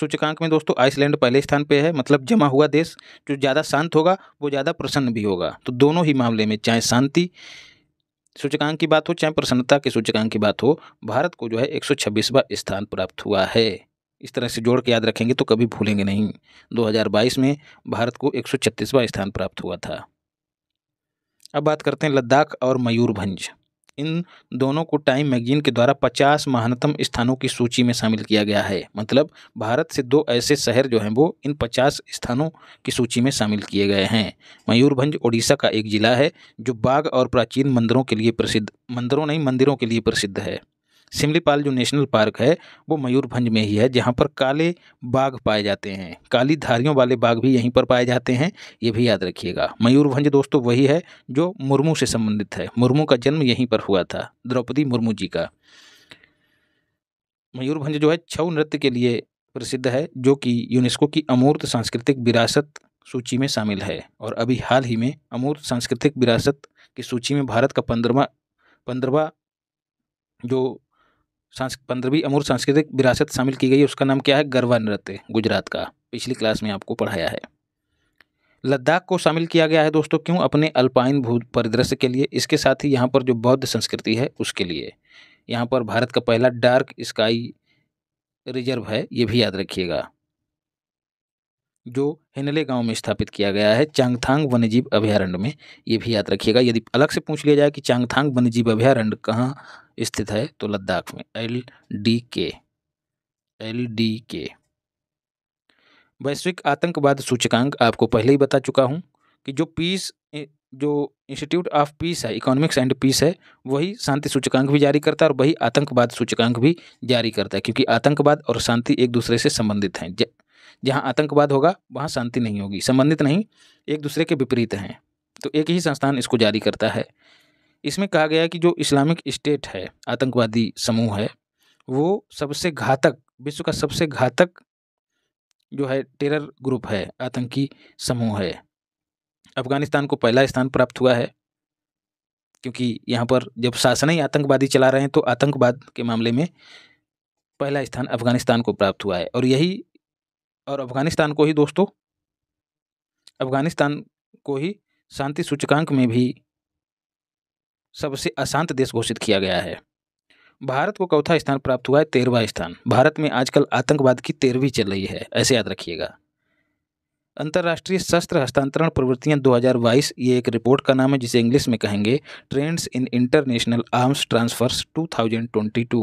सूचकांक में दोस्तों आइसलैंड पहले स्थान पे है मतलब जमा हुआ देश जो ज़्यादा शांत होगा वो ज़्यादा प्रसन्न भी होगा तो दोनों ही मामले में चाहे शांति सूचकांक की बात हो चाहे प्रसन्नता के सूचकांक की बात हो भारत को जो है एक सौ स्थान प्राप्त हुआ है इस तरह से जोड़ के याद रखेंगे तो कभी भूलेंगे नहीं 2022 में भारत को एक स्थान प्राप्त हुआ था अब बात करते हैं लद्दाख और मयूरभंज इन दोनों को टाइम मैगजीन के द्वारा 50 महानतम स्थानों की सूची में शामिल किया गया है मतलब भारत से दो ऐसे शहर जो हैं वो इन 50 स्थानों की सूची में शामिल किए गए हैं मयूरभंज ओडिशा का एक ज़िला है जो बाघ और प्राचीन मंदिरों के लिए प्रसिद्ध मंदिरों नहीं मंदिरों के लिए प्रसिद्ध है सिमलीपाल जो नेशनल पार्क है वो मयूरभंज में ही है जहाँ पर काले बाघ पाए जाते हैं काली धारियों वाले बाघ भी यहीं पर पाए जाते हैं ये भी याद रखिएगा मयूरभंज दोस्तों वही है जो मुर्मू से संबंधित है मुर्मू का जन्म यहीं पर हुआ था द्रौपदी मुर्मू जी का मयूरभंज जो है छऊ नृत्य के लिए प्रसिद्ध है जो कि यूनेस्को की अमूर्त सांस्कृतिक विरासत सूची में शामिल है और अभी हाल ही में अमूर्त सांस्कृतिक विरासत की सूची में भारत का पंद्रवा पंद्रवा जो सांस पंद्रहवीं अमूर सांस्कृतिक विरासत शामिल की गई है उसका नाम क्या है गरवा नृत्य गुजरात का पिछली क्लास में आपको पढ़ाया है लद्दाख को शामिल किया गया है दोस्तों क्यों अपने अल्पाइन भू परिदृश्य के लिए इसके साथ ही यहाँ पर जो बौद्ध संस्कृति है उसके लिए यहाँ पर भारत का पहला डार्क स्काई रिजर्व है ये भी याद रखिएगा जो हिनले गांव में स्थापित किया गया है चांगथांग वन्यजीव अभ्यारण्य में ये भी याद रखिएगा यदि अलग से पूछ लिया जाए कि चांगथांग वन्यजीव अभ्यारण्य कहाँ स्थित है तो लद्दाख में L D K L D K वैश्विक आतंकवाद सूचकांक आपको पहले ही बता चुका हूँ कि जो पीस जो इंस्टीट्यूट ऑफ पीस है इकोनॉमिक्स एंड पीस है वही शांति सूचकांक भी जारी करता है और वही आतंकवाद सूचकांक भी जारी करता है क्योंकि आतंकवाद और शांति एक दूसरे से संबंधित हैं जहाँ आतंकवाद होगा वहाँ शांति नहीं होगी संबंधित नहीं एक दूसरे के विपरीत हैं तो एक ही संस्थान इसको जारी करता है इसमें कहा गया कि जो इस्लामिक स्टेट है आतंकवादी समूह है वो सबसे घातक विश्व का सबसे घातक जो है टेरर ग्रुप है आतंकी समूह है अफगानिस्तान को पहला स्थान प्राप्त हुआ है क्योंकि यहाँ पर जब शासन ही आतंकवादी चला रहे हैं तो आतंकवाद के मामले में पहला स्थान अफगानिस्तान को प्राप्त हुआ है और यही और अफगानिस्तान को ही दोस्तों अफगानिस्तान को ही शांति सूचकांक में भी सबसे अशांत देश घोषित किया गया है भारत को चौथा स्थान प्राप्त हुआ है तेरहवा स्थान भारत में आजकल आतंकवाद की तेरहवीं चल रही है ऐसे याद रखिएगा अंतर्राष्ट्रीय शस्त्र हस्तांतरण प्रवृत्तियां 2022 ये एक रिपोर्ट का नाम है जिसे इंग्लिश में कहेंगे trends in international arms transfers 2022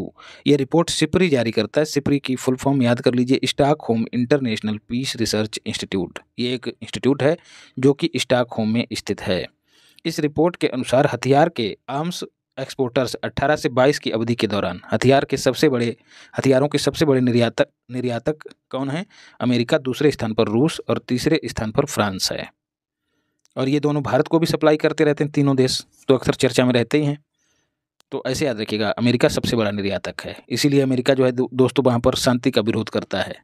ये रिपोर्ट सिपरी जारी करता है सिपरी की फुल फॉर्म याद कर लीजिए Stockholm international peace research institute ये एक इंस्टीट्यूट है जो कि स्टाक होम में स्थित है इस रिपोर्ट के अनुसार हथियार के आर्म्स एक्सपोर्टर्स 18 से 22 की अवधि के दौरान हथियार के सबसे बड़े हथियारों के सबसे बड़े निर्यातक निर्यातक कौन है अमेरिका दूसरे स्थान पर रूस और तीसरे स्थान पर फ्रांस है और ये दोनों भारत को भी सप्लाई करते रहते हैं तीनों देश तो अक्सर चर्चा में रहते ही हैं तो ऐसे याद रखिएगा अमेरिका सबसे बड़ा निर्यातक है इसीलिए अमेरिका जो है दो, दोस्तों वहाँ पर शांति का विरोध करता है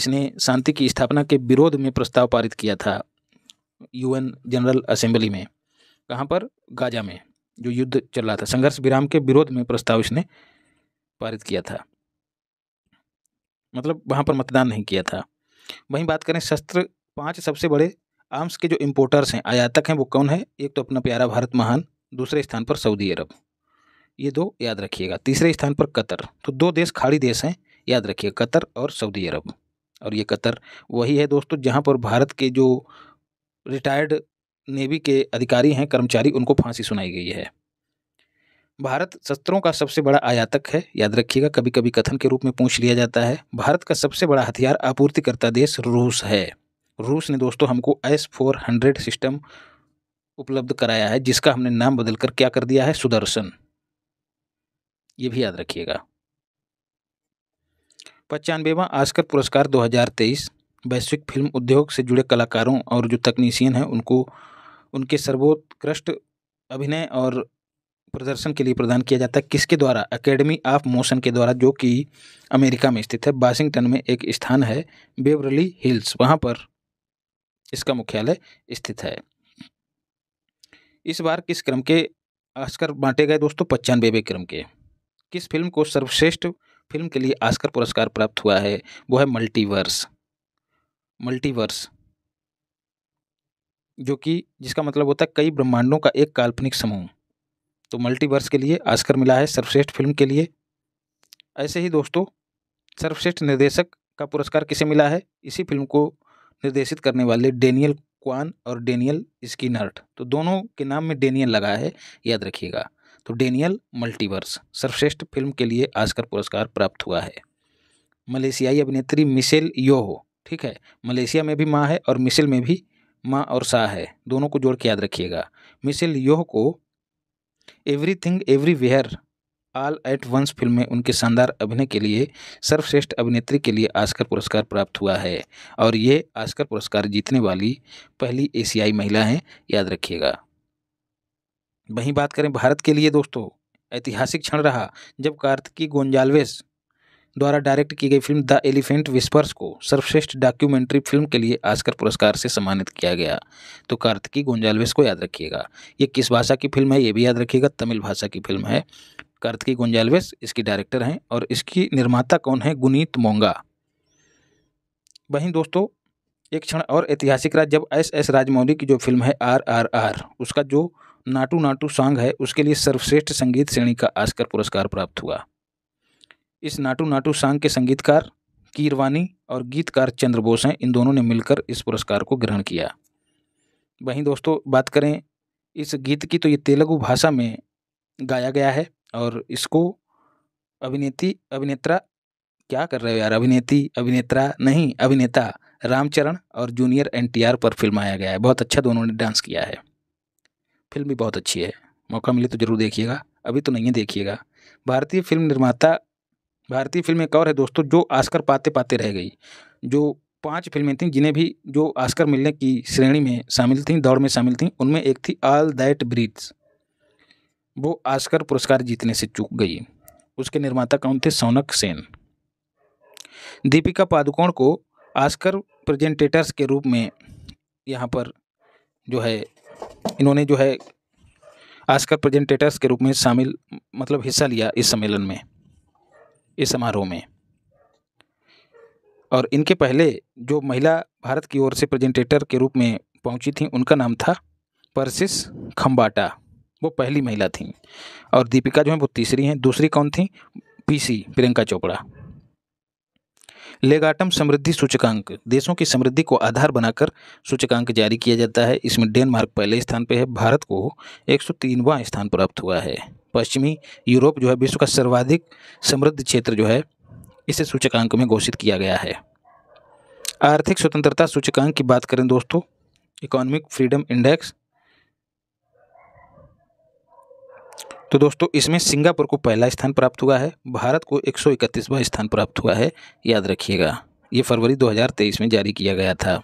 इसने शांति की स्थापना के विरोध में प्रस्ताव पारित किया था यूएन जनरल असेंबली में कहाँ पर गाजा में जो युद्ध चल रहा था संघर्ष विराम के विरोध में प्रस्ताव इसने पारित किया था मतलब वहाँ पर मतदान नहीं किया था वहीं बात करें शस्त्र पांच सबसे बड़े आर्म्स के जो इम्पोर्टर्स हैं आयातक हैं वो कौन है एक तो अपना प्यारा भारत महान दूसरे स्थान पर सऊदी अरब ये दो याद रखिएगा तीसरे स्थान पर कतर तो दो देश खाड़ी देश हैं याद रखिए कतर और सऊदी अरब और ये कतर वही है दोस्तों जहाँ पर भारत के जो रिटायर्ड नेवी के अधिकारी हैं कर्मचारी उनको फांसी सुनाई गई है भारत शस्त्रों का सबसे बड़ा आयातक है याद रखिएगा कभी कभी कथन के रूप में पूछ लिया जाता है भारत का सबसे बड़ा हथियार आपूर्तिकर्ता देश रूस है रूस ने दोस्तों हमको एस फोर हंड्रेड सिस्टम उपलब्ध कराया है जिसका हमने नाम बदलकर क्या कर दिया है सुदर्शन ये भी याद रखिएगा पचानवेवा आस्कर पुरस्कार 2023 वैश्विक फिल्म उद्योग से जुड़े कलाकारों और जो तकनीशियन हैं उनको उनके सर्वोत्कृष्ट अभिनय और प्रदर्शन के लिए प्रदान किया जाता है किसके द्वारा एकेडमी ऑफ मोशन के द्वारा जो कि अमेरिका में स्थित है वाशिंगटन में एक स्थान है बेवरली हिल्स वहाँ पर इसका मुख्यालय स्थित है इस बार किस क्रम के आस्कर बांटे गए दोस्तों वे क्रम के किस फिल्म को सर्वश्रेष्ठ फिल्म के लिए आस्कर पुरस्कार प्राप्त हुआ है वो है मल्टीवर्स मल्टीवर्स जो कि जिसका मतलब होता है कई ब्रह्मांडों का एक काल्पनिक समूह तो मल्टीवर्स के लिए आस्कर मिला है सर्वश्रेष्ठ फिल्म के लिए ऐसे ही दोस्तों सर्वश्रेष्ठ निर्देशक का पुरस्कार किसे मिला है इसी फिल्म को निर्देशित करने वाले डेनियल क्वान और डेनियल स्कीनर्ट तो दोनों के नाम में डेनियल लगा है याद रखिएगा तो डेनियल मल्टीवर्स सर्वश्रेष्ठ फिल्म के लिए आस्कर पुरस्कार प्राप्त हुआ है मलेशियाई अभिनेत्री मिसेल योहो ठीक है मलेशिया में भी माँ है और मिसेल में भी माँ और सा है दोनों को जोड़ के याद रखिएगा मिसेल योह को everything everywhere all at once film में उनके शानदार अभिनय के लिए सर्वश्रेष्ठ अभिनेत्री के लिए आस्कर पुरस्कार प्राप्त हुआ है और ये आस्कर पुरस्कार जीतने वाली पहली एशियाई महिला हैं याद रखिएगा वहीं बात करें भारत के लिए दोस्तों ऐतिहासिक क्षण रहा जब कार्तिकी गोंजालवेस द्वारा डायरेक्ट की गई फिल्म द एलिफेंट विस्पर्स को सर्वश्रेष्ठ डॉक्यूमेंट्री फिल्म के लिए आस्कर पुरस्कार से सम्मानित किया गया तो कार्तिकी गुंजालवेस को याद रखिएगा ये किस भाषा की फिल्म है ये भी याद रखिएगा तमिल भाषा की फिल्म है कार्तिकी गोंजालवेस इसकी डायरेक्टर हैं और इसकी निर्माता कौन है गुनीत मोंगा वहीं दोस्तों एक क्षण और ऐतिहासिक राज जब एस एस राजमौली की जो फिल्म है आर आर आर उसका जो नाटू नाटू सॉन्ग है उसके लिए सर्वश्रेष्ठ संगीत श्रेणी का आस्कर पुरस्कार प्राप्त हुआ इस नाटू नाटू सांग के संगीतकार कीरवानी और गीतकार चंद्र बोस हैं इन दोनों ने मिलकर इस पुरस्कार को ग्रहण किया वहीं दोस्तों बात करें इस गीत की तो ये तेलुगु भाषा में गाया गया है और इसको अभिनेत्री अभिनेत्रा क्या कर रहे हो यार अभिनेत्री अभिनेत्रा नहीं अभिनेता रामचरण और जूनियर एन पर फिल्माया गया है बहुत अच्छा दोनों ने डांस किया है फिल्म भी बहुत अच्छी है मौका मिले तो ज़रूर देखिएगा अभी तो नहीं देखिएगा भारतीय फिल्म निर्माता भारतीय फिल्म एक और है दोस्तों जो आस्कर पाते पाते रह गई जो पांच फिल्में थीं जिन्हें भी जो आस्कर मिलने की श्रेणी में शामिल थीं दौड़ में शामिल थीं उनमें एक थी ऑल दैट ब्रीथ्स वो आस्कर पुरस्कार जीतने से चूक गई उसके निर्माता कौन थे सौनक सेन दीपिका पादुकोण को आस्कर प्रेजेंटेटर्स के रूप में यहाँ पर जो है इन्होंने जो है आस्कर प्रेजेंटेटर्स के रूप में शामिल मतलब हिस्सा लिया इस सम्मेलन में इस समारोह में और इनके पहले जो महिला भारत की ओर से प्रेजेंटेटर के रूप में पहुंची थी उनका नाम था परसिस खम्बाटा वो पहली महिला थी और दीपिका जो है वो तीसरी हैं दूसरी कौन थी पीसी प्रियंका चोपड़ा लेगाटम समृद्धि सूचकांक देशों की समृद्धि को आधार बनाकर सूचकांक जारी किया जाता है इसमें डेनमार्क पहले स्थान पर है भारत को एक सौ स्थान प्राप्त हुआ है पश्चिमी यूरोप जो है विश्व का सर्वाधिक समृद्ध क्षेत्र जो है इसे सूचकांक में घोषित किया गया है आर्थिक स्वतंत्रता सूचकांक की बात करें दोस्तों इकोनॉमिक फ्रीडम इंडेक्स तो दोस्तों इसमें सिंगापुर को पहला स्थान प्राप्त हुआ है भारत को एक सौ इकतीसवां स्थान प्राप्त हुआ है याद रखिएगा ये फरवरी 2023 में जारी किया गया था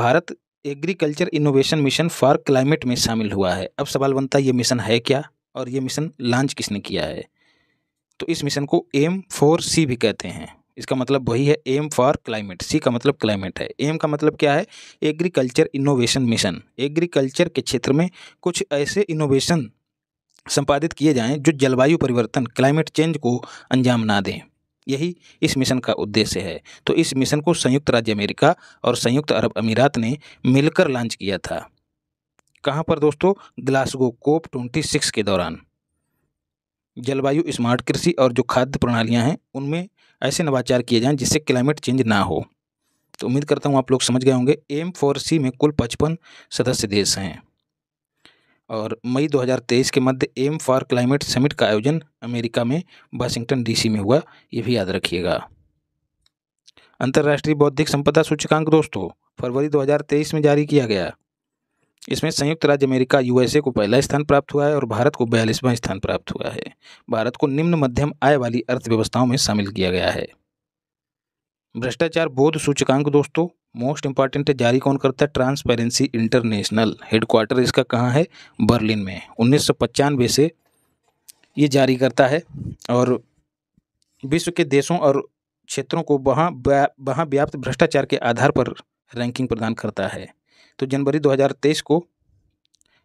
Bharat agriculture innovation mission for climate में शामिल हुआ है अब सवाल बनता है ये मिशन है क्या और ये मिशन लॉन्च किसने किया है तो इस मिशन को एम फोर सी भी कहते हैं इसका मतलब वही है एम फॉर क्लाइमेट सी का मतलब क्लाइमेट है एम का मतलब क्या है एग्रीकल्चर इनोवेशन मिशन एग्रीकल्चर के क्षेत्र में कुछ ऐसे इनोवेशन संपादित किए जाएं जो जलवायु परिवर्तन क्लाइमेट चेंज को अंजाम ना दें यही इस मिशन का उद्देश्य है तो इस मिशन को संयुक्त राज्य अमेरिका और संयुक्त अरब अमीरात ने मिलकर लॉन्च किया था कहाँ पर दोस्तों ग्लासगो कोप ट्वेंटी सिक्स के दौरान जलवायु स्मार्ट कृषि और जो खाद्य प्रणालियाँ हैं उनमें ऐसे नवाचार किए जाएँ जिससे क्लाइमेट चेंज ना हो तो उम्मीद करता हूँ आप लोग समझ गए होंगे एम फोर सी में कुल पचपन सदस्य देश हैं और मई 2023 के मध्य एम फॉर क्लाइमेट समिट का आयोजन अमेरिका में वाशिंगटन डीसी में हुआ ये भी याद रखिएगा अंतर्राष्ट्रीय बौद्धिक संपदा सूचकांक दोस्तों फरवरी 2023 में जारी किया गया इसमें संयुक्त राज्य अमेरिका यूएसए को पहला स्थान प्राप्त हुआ है और भारत को बयालीसवां स्थान प्राप्त हुआ है भारत को निम्न मध्यम आय वाली अर्थव्यवस्थाओं में शामिल किया गया है भ्रष्टाचार बोध सूचकांक दोस्तों मोस्ट इंपॉर्टेंट है जारी कौन करता है ट्रांसपेरेंसी इंटरनेशनल हेडक्वार्टर इसका कहाँ है बर्लिन में उन्नीस से ये जारी करता है और विश्व के देशों और क्षेत्रों को वहाँ वहाँ व्याप्त भ्रष्टाचार के आधार पर रैंकिंग प्रदान करता है तो जनवरी 2023 को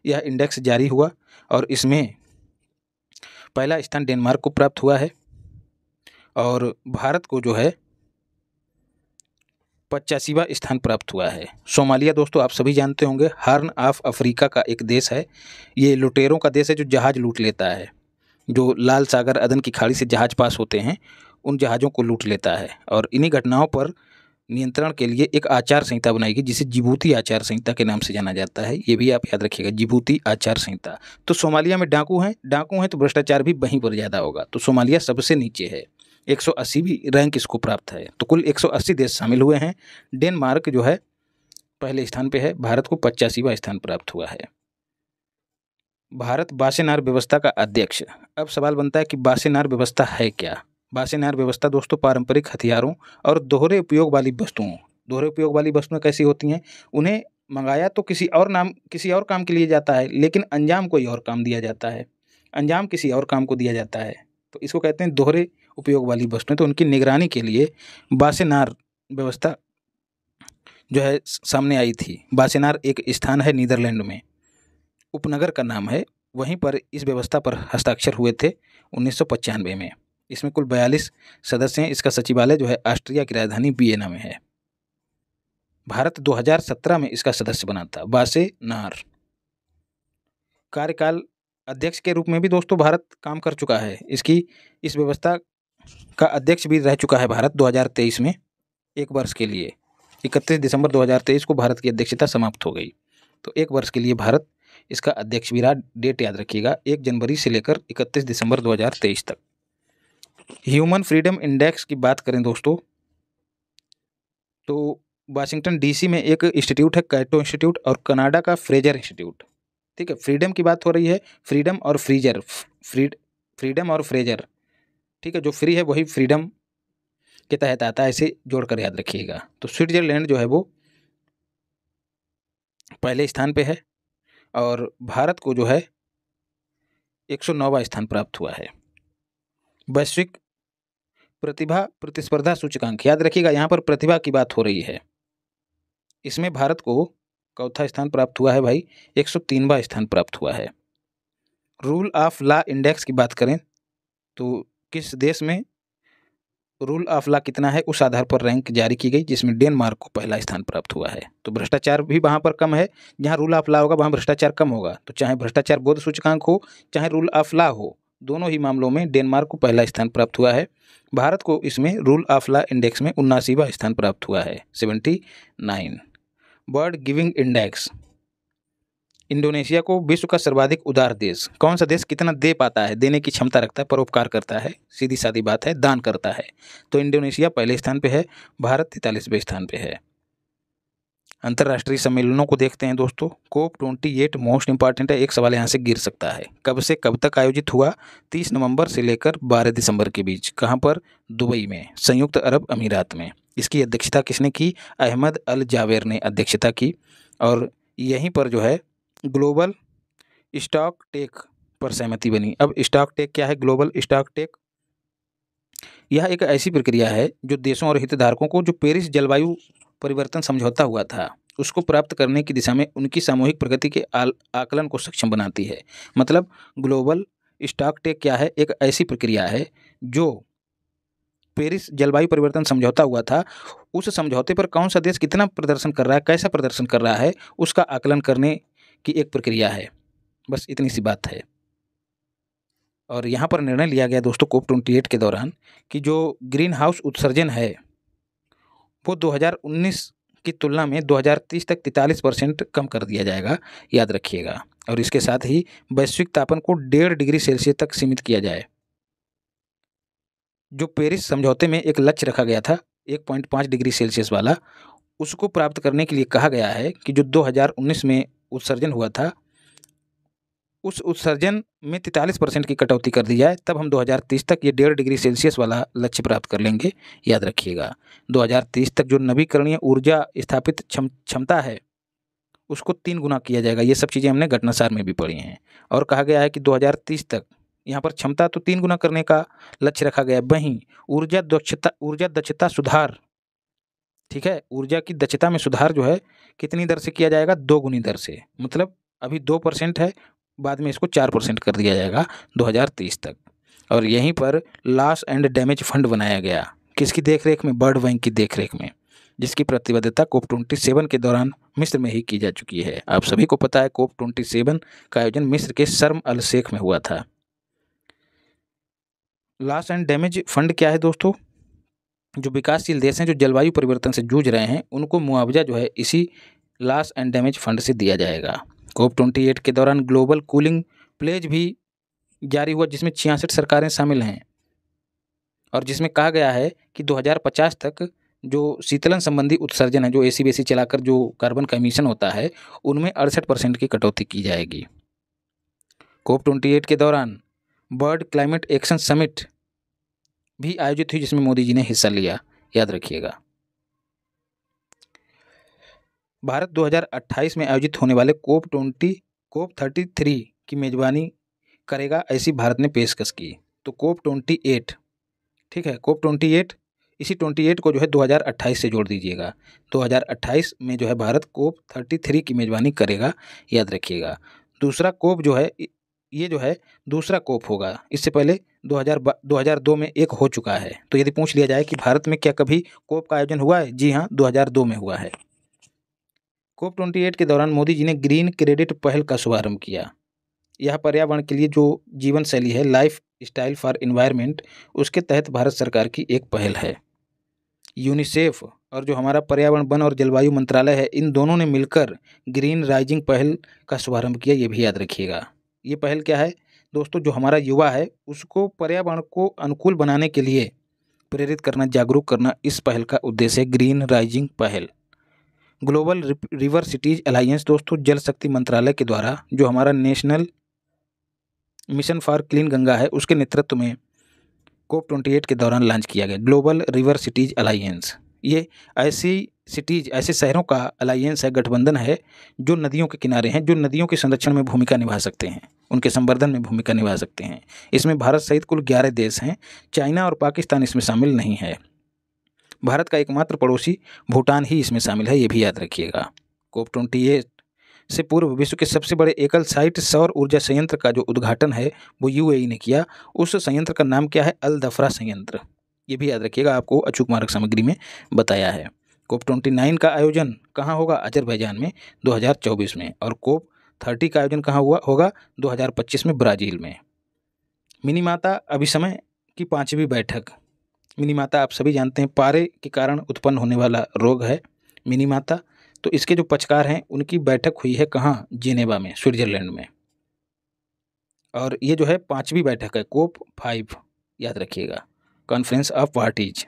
यह इंडेक्स जारी हुआ और इसमें पहला स्थान डेनमार्क को प्राप्त हुआ है और भारत को जो है पचासीवा स्थान प्राप्त हुआ है सोमालिया दोस्तों आप सभी जानते होंगे हर्न ऑफ अफ्रीका का एक देश है ये लुटेरों का देश है जो जहाज़ लूट लेता है जो लाल सागर अदन की खाड़ी से जहाज़ पास होते हैं उन जहाज़ों को लूट लेता है और इन्हीं घटनाओं पर नियंत्रण के लिए एक आचार संहिता बनाई गई जिसे जिबूती आचार संहिता के नाम से जाना जाता है ये भी आप याद रखिएगा जिबूती आचार संहिता तो सोमालिया में डाकू हैं डाकू हैं तो भ्रष्टाचार भी वहीं पर ज़्यादा होगा तो सोमालिया सबसे नीचे है एक भी रैंक इसको प्राप्त है तो कुल 180 देश शामिल हुए हैं डेनमार्क जो है पहले स्थान पे है भारत को पचासीवा स्थान प्राप्त हुआ है भारत बासेनार व्यवस्था का अध्यक्ष अब सवाल बनता है कि बासेनार व्यवस्था है क्या बासेनार व्यवस्था दोस्तों पारंपरिक हथियारों और दोहरे उपयोग वाली वस्तुओं दोहरे उपयोग वाली वस्तुएं कैसी होती हैं उन्हें मंगाया तो किसी और नाम किसी और काम के लिए जाता है लेकिन अंजाम कोई और काम दिया जाता है अंजाम किसी और काम को दिया जाता है तो इसको कहते हैं दोहरे उपयोग वाली वस्तुएँ तो उनकी निगरानी के लिए बासेनार व्यवस्था जो है सामने आई थी बासेनार एक स्थान है नीदरलैंड में उपनगर का नाम है वहीं पर इस व्यवस्था पर हस्ताक्षर हुए थे उन्नीस में इसमें कुल बयालीस सदस्य हैं इसका सचिवालय जो है ऑस्ट्रिया की राजधानी वियना में है भारत 2017 में इसका सदस्य बना था बासे नार कार्यकाल अध्यक्ष के रूप में भी दोस्तों भारत काम कर चुका है इसकी इस व्यवस्था का अध्यक्ष भी रह चुका है भारत 2023 में एक वर्ष के लिए इकतीस दिसंबर 2023 को भारत की अध्यक्षता समाप्त हो गई तो एक वर्ष के लिए भारत इसका अध्यक्ष भी रहा डेट याद रखिएगा एक जनवरी से लेकर इकतीस दिसंबर 2023 तक ह्यूमन फ्रीडम इंडेक्स की बात करें दोस्तों तो वाशिंगटन डीसी में एक इंस्टीट्यूट है कैटो इंस्टीट्यूट और कनाडा का फ्रेजर इंस्टीट्यूट ठीक है फ्रीडम की बात हो रही है फ्रीडम और फ्रीजर फ्रीड फ्रीडम और फ्रेजर ठीक है जो फ्री है वही फ्रीडम के तहत आता है इसे जोड़कर याद रखिएगा तो स्विट्जरलैंड जो है वो पहले स्थान पे है और भारत को जो है एक सौ नौवा स्थान प्राप्त हुआ है वैश्विक प्रतिभा प्रतिस्पर्धा सूचकांक याद रखिएगा यहाँ पर प्रतिभा की बात हो रही है इसमें भारत को चौथा स्थान प्राप्त हुआ है भाई एक सौ तीनवा स्थान प्राप्त हुआ है रूल ऑफ लॉ इंडेक्स की बात करें तो किस देश में रूल ऑफ लॉ कितना है उस आधार पर रैंक जारी की गई जिसमें डेनमार्क को पहला स्थान प्राप्त हुआ है तो भ्रष्टाचार भी वहाँ पर कम है जहाँ रूल ऑफ लॉ होगा वहाँ भ्रष्टाचार कम होगा तो चाहे भ्रष्टाचार बोध सूचकांक हो चाहे रूल ऑफ लॉ हो दोनों ही मामलों में डेनमार्क को पहला स्थान प्राप्त हुआ है भारत को इसमें रूल ऑफ लॉ इंडेक्स में उन्नासीवा स्थान प्राप्त हुआ है seventy nine world giving index Indonesia को विश्व का सर्वाधिक उदार देश कौन सा देश कितना दे पाता है देने की क्षमता रखता है परोपकार करता है सीधी सादी बात है दान करता है तो इंडोनेशिया पहले स्थान पे है भारत तैतालीसवें स्थान पे है अंतर्राष्ट्रीय सम्मेलनों को देखते हैं दोस्तों COP twenty eight most important है एक सवाल यहाँ से गिर सकता है कब से कब तक आयोजित हुआ तीस नवंबर से लेकर बारह दिसंबर के बीच कहाँ पर दुबई में संयुक्त अरब अमीरात में इसकी अध्यक्षता किसने की अहमद अल जावेर ने अध्यक्षता की और यहीं पर जो है ग्लोबल स्टॉक टेक पर सहमति बनी अब स्टॉक टेक क्या है ग्लोबल स्टॉक टेक यह एक ऐसी प्रक्रिया है जो देशों और हितधारकों को जो पेरिस जलवायु परिवर्तन समझौता हुआ था उसको प्राप्त करने की दिशा में उनकी सामूहिक प्रगति के आकलन को सक्षम बनाती है मतलब ग्लोबल स्टॉक टेक क्या है एक ऐसी प्रक्रिया है जो पेरिस जलवायु परिवर्तन समझौता हुआ था उस समझौते पर कौन सा देश कितना प्रदर्शन कर रहा है कैसा प्रदर्शन कर रहा है उसका आकलन करने की एक प्रक्रिया है बस इतनी सी बात है और यहाँ पर निर्णय लिया गया दोस्तों कोप ट्वेंटी एट के दौरान कि जो ग्रीन हाउस उत्सर्जन है वो 2019 की तुलना में 2030 तक 43 परसेंट कम कर दिया जाएगा याद रखिएगा और इसके साथ ही वैश्विक तापन को डेढ़ डिग्री सेल्सियस तक सीमित किया जाए जो पेरिस समझौते में एक लक्ष्य रखा गया था 1.5 डिग्री सेल्सियस वाला उसको प्राप्त करने के लिए कहा गया है कि जो 2019 में उत्सर्जन हुआ था उस उत्सर्जन में तैंतालीस परसेंट की कटौती कर दी जाए तब हम 2030 तक ये डेढ़ डिग्री सेल्सियस वाला लक्ष्य प्राप्त कर लेंगे याद रखिएगा 2030 तक जो नवीकरणीय ऊर्जा स्थापित क्षम क्षमता है उसको तीन गुना किया जाएगा ये सब चीज़ें हमने घटनासार में भी पढ़ी हैं और कहा गया है कि 2030 तक यहाँ पर क्षमता तो तीन गुना करने का लक्ष्य रखा गया वहीं ऊर्जा दक्षता ऊर्जा दक्षता सुधार ठीक है ऊर्जा की दक्षता में सुधार जो है कितनी दर से किया जाएगा दो गुनी दर से मतलब अभी दो परसेंट है बाद में इसको चार परसेंट कर दिया जाएगा 2030 तक और यहीं पर लॉस एंड डैमेज फंड बनाया गया किसकी देखरेख में बर्ड बैंक की देखरेख में जिसकी प्रतिबद्धता कोप ट्वेंटी सेवन के दौरान मिस्र में ही की जा चुकी है आप सभी को पता है कोप ट्वेंटी सेवन का आयोजन मिस्र के शर्म अल शेख में हुआ था लॉस एंड डैमेज फंड क्या है दोस्तों जो विकासशील देश हैं जो जलवायु परिवर्तन से जूझ रहे हैं उनको मुआवजा जो है इसी लॉस एंड डैमेज फंड से दिया जाएगा कोप ट्वेंटी एट के दौरान ग्लोबल कूलिंग प्लेज भी जारी हुआ जिसमें छियासठ सरकारें शामिल हैं और जिसमें कहा गया है कि 2050 तक जो शीतलन संबंधी उत्सर्जन है जो ए सी चलाकर जो कार्बन का एमिशन होता है उनमें अड़सठ परसेंट की कटौती की जाएगी कोप ट्वेंटी एट के दौरान वर्ल्ड क्लाइमेट एक्शन समिट भी आयोजित हुई जिसमें मोदी जी ने हिस्सा लिया याद रखिएगा भारत 2028 में आयोजित होने वाले COP twenty COP thirty three की मेज़बानी करेगा ऐसी भारत ने पेशकश की तो कोप ट्वेंटी एट ठीक है कोप ट्वेंटी एट इसी ट्वेंटी एट को जो है 2028 से जोड़ दीजिएगा 2028 में जो है भारत कोप थर्टी थ्री की मेज़बानी करेगा याद रखिएगा दूसरा कोप जो है ये जो है दूसरा कोप होगा इससे पहले 2000 2002 में एक हो चुका है तो यदि पूछ लिया जाए कि भारत में क्या कभी कोप का आयोजन हुआ है जी हाँ 2002 में हुआ है कोप 28 के दौरान मोदी जी ने ग्रीन क्रेडिट पहल का शुभारंभ किया यह पर्यावरण के लिए जो जीवन शैली है लाइफ स्टाइल फॉर इन्वायरमेंट उसके तहत भारत सरकार की एक पहल है यूनिसेफ और जो हमारा पर्यावरण वन और जलवायु मंत्रालय है इन दोनों ने मिलकर ग्रीन राइजिंग पहल का शुभारंभ किया ये भी याद रखिएगा ये पहल क्या है दोस्तों जो हमारा युवा है उसको पर्यावरण को अनुकूल बनाने के लिए प्रेरित करना जागरूक करना इस पहल का उद्देश्य है ग्रीन राइजिंग पहल ग्लोबल रिवर सिटीज अलायंस दोस्तों जल शक्ति मंत्रालय के द्वारा जो हमारा national mission for clean Ganga है उसके नेतृत्व में कोप ट्वेंटी एट के दौरान लॉन्च किया गया ग्लोबल रिवर सिटीज अलायंस ये ऐसी सिटीज़ ऐसे शहरों का अलायंस है गठबंधन है जो नदियों के किनारे हैं जो नदियों के संरक्षण में भूमिका निभा सकते हैं उनके संवर्धन में भूमिका निभा सकते हैं इसमें भारत सहित कुल ग्यारह देश हैं चाइना और पाकिस्तान इसमें शामिल नहीं है भारत का एकमात्र पड़ोसी भूटान ही इसमें शामिल है ये भी याद रखिएगा कोप ट्वेंटी से पूर्व विश्व के सबसे बड़े एकल साइट सौर ऊर्जा संयंत्र का जो उद्घाटन है वो यूएई e ने किया उस संयंत्र का नाम क्या है अल दफरा संयंत्र ये भी याद रखिएगा आपको अचूक मारक सामग्री में बताया है कोप ट्वेंटी नाइन का आयोजन कहाँ होगा अजरबैजान में 2024 में और कोप थर्टी का आयोजन कहाँ हुआ होगा 2025 में ब्राज़ील में मिनीमाता समय की पाँचवीं बैठक मिनीमाता आप सभी जानते हैं पारे के कारण उत्पन्न होने वाला रोग है मिनीमाता तो इसके जो पचकार हैं उनकी बैठक हुई है कहाँ जेनेवा में स्विट्जरलैंड में और ये जो है पाँचवीं बैठक है कोप फाइव याद रखिएगा कॉन्फ्रेंस ऑफ पार्टीज़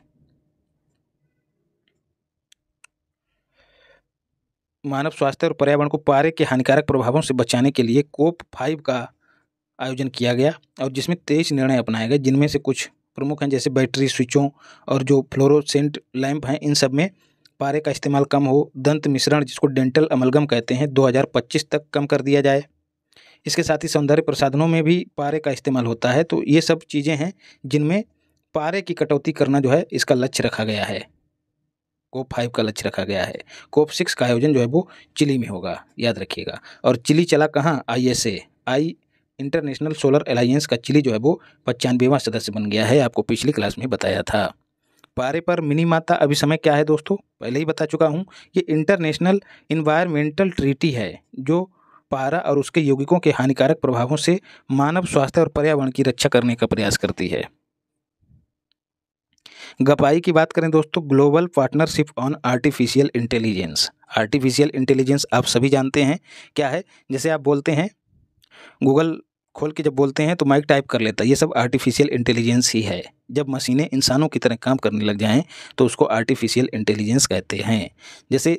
मानव स्वास्थ्य और पर्यावरण को पारे के हानिकारक प्रभावों से बचाने के लिए कोप फाइव का आयोजन किया गया और जिसमें तेईस निर्णय अपनाए गए जिनमें से कुछ प्रमुख हैं जैसे बैटरी स्विचों और जो फ्लोरोसेंट लैंप हैं इन सब में पारे का इस्तेमाल कम हो दंत मिश्रण जिसको डेंटल अमलगम कहते हैं 2025 तक कम कर दिया जाए इसके साथ ही सौंदर्य प्रसाधनों में भी पारे का इस्तेमाल होता है तो ये सब चीज़ें हैं जिनमें पारे की कटौती करना जो है इसका लक्ष्य रखा गया है कोप फाइव का लक्ष्य रखा गया है कोप सिक्स का आयोजन जो है वो चिली में होगा याद रखिएगा और चिली चला कहाँ I S A I international solar alliance का चिली जो है वो पचानवेवा सदस्य बन गया है आपको पिछली क्लास में बताया था पारे पर मिनी माता अभी समय क्या है दोस्तों पहले ही बता चुका हूँ ये इंटरनेशनल इन्वायरमेंटल ट्रीटी है जो पारा और उसके यौगिकों के हानिकारक प्रभावों से मानव स्वास्थ्य और पर्यावरण की रक्षा करने का प्रयास करती है गपाई की बात करें दोस्तों global partnership on artificial intelligence artificial intelligence आप सभी जानते हैं क्या है जैसे आप बोलते हैं गूगल खोल के जब बोलते हैं तो माइक टाइप कर लेता है ये सब आर्टिफिशियल इंटेलिजेंस ही है जब मशीनें इंसानों की तरह काम करने लग जाएं तो उसको आर्टिफिशियल इंटेलिजेंस कहते हैं जैसे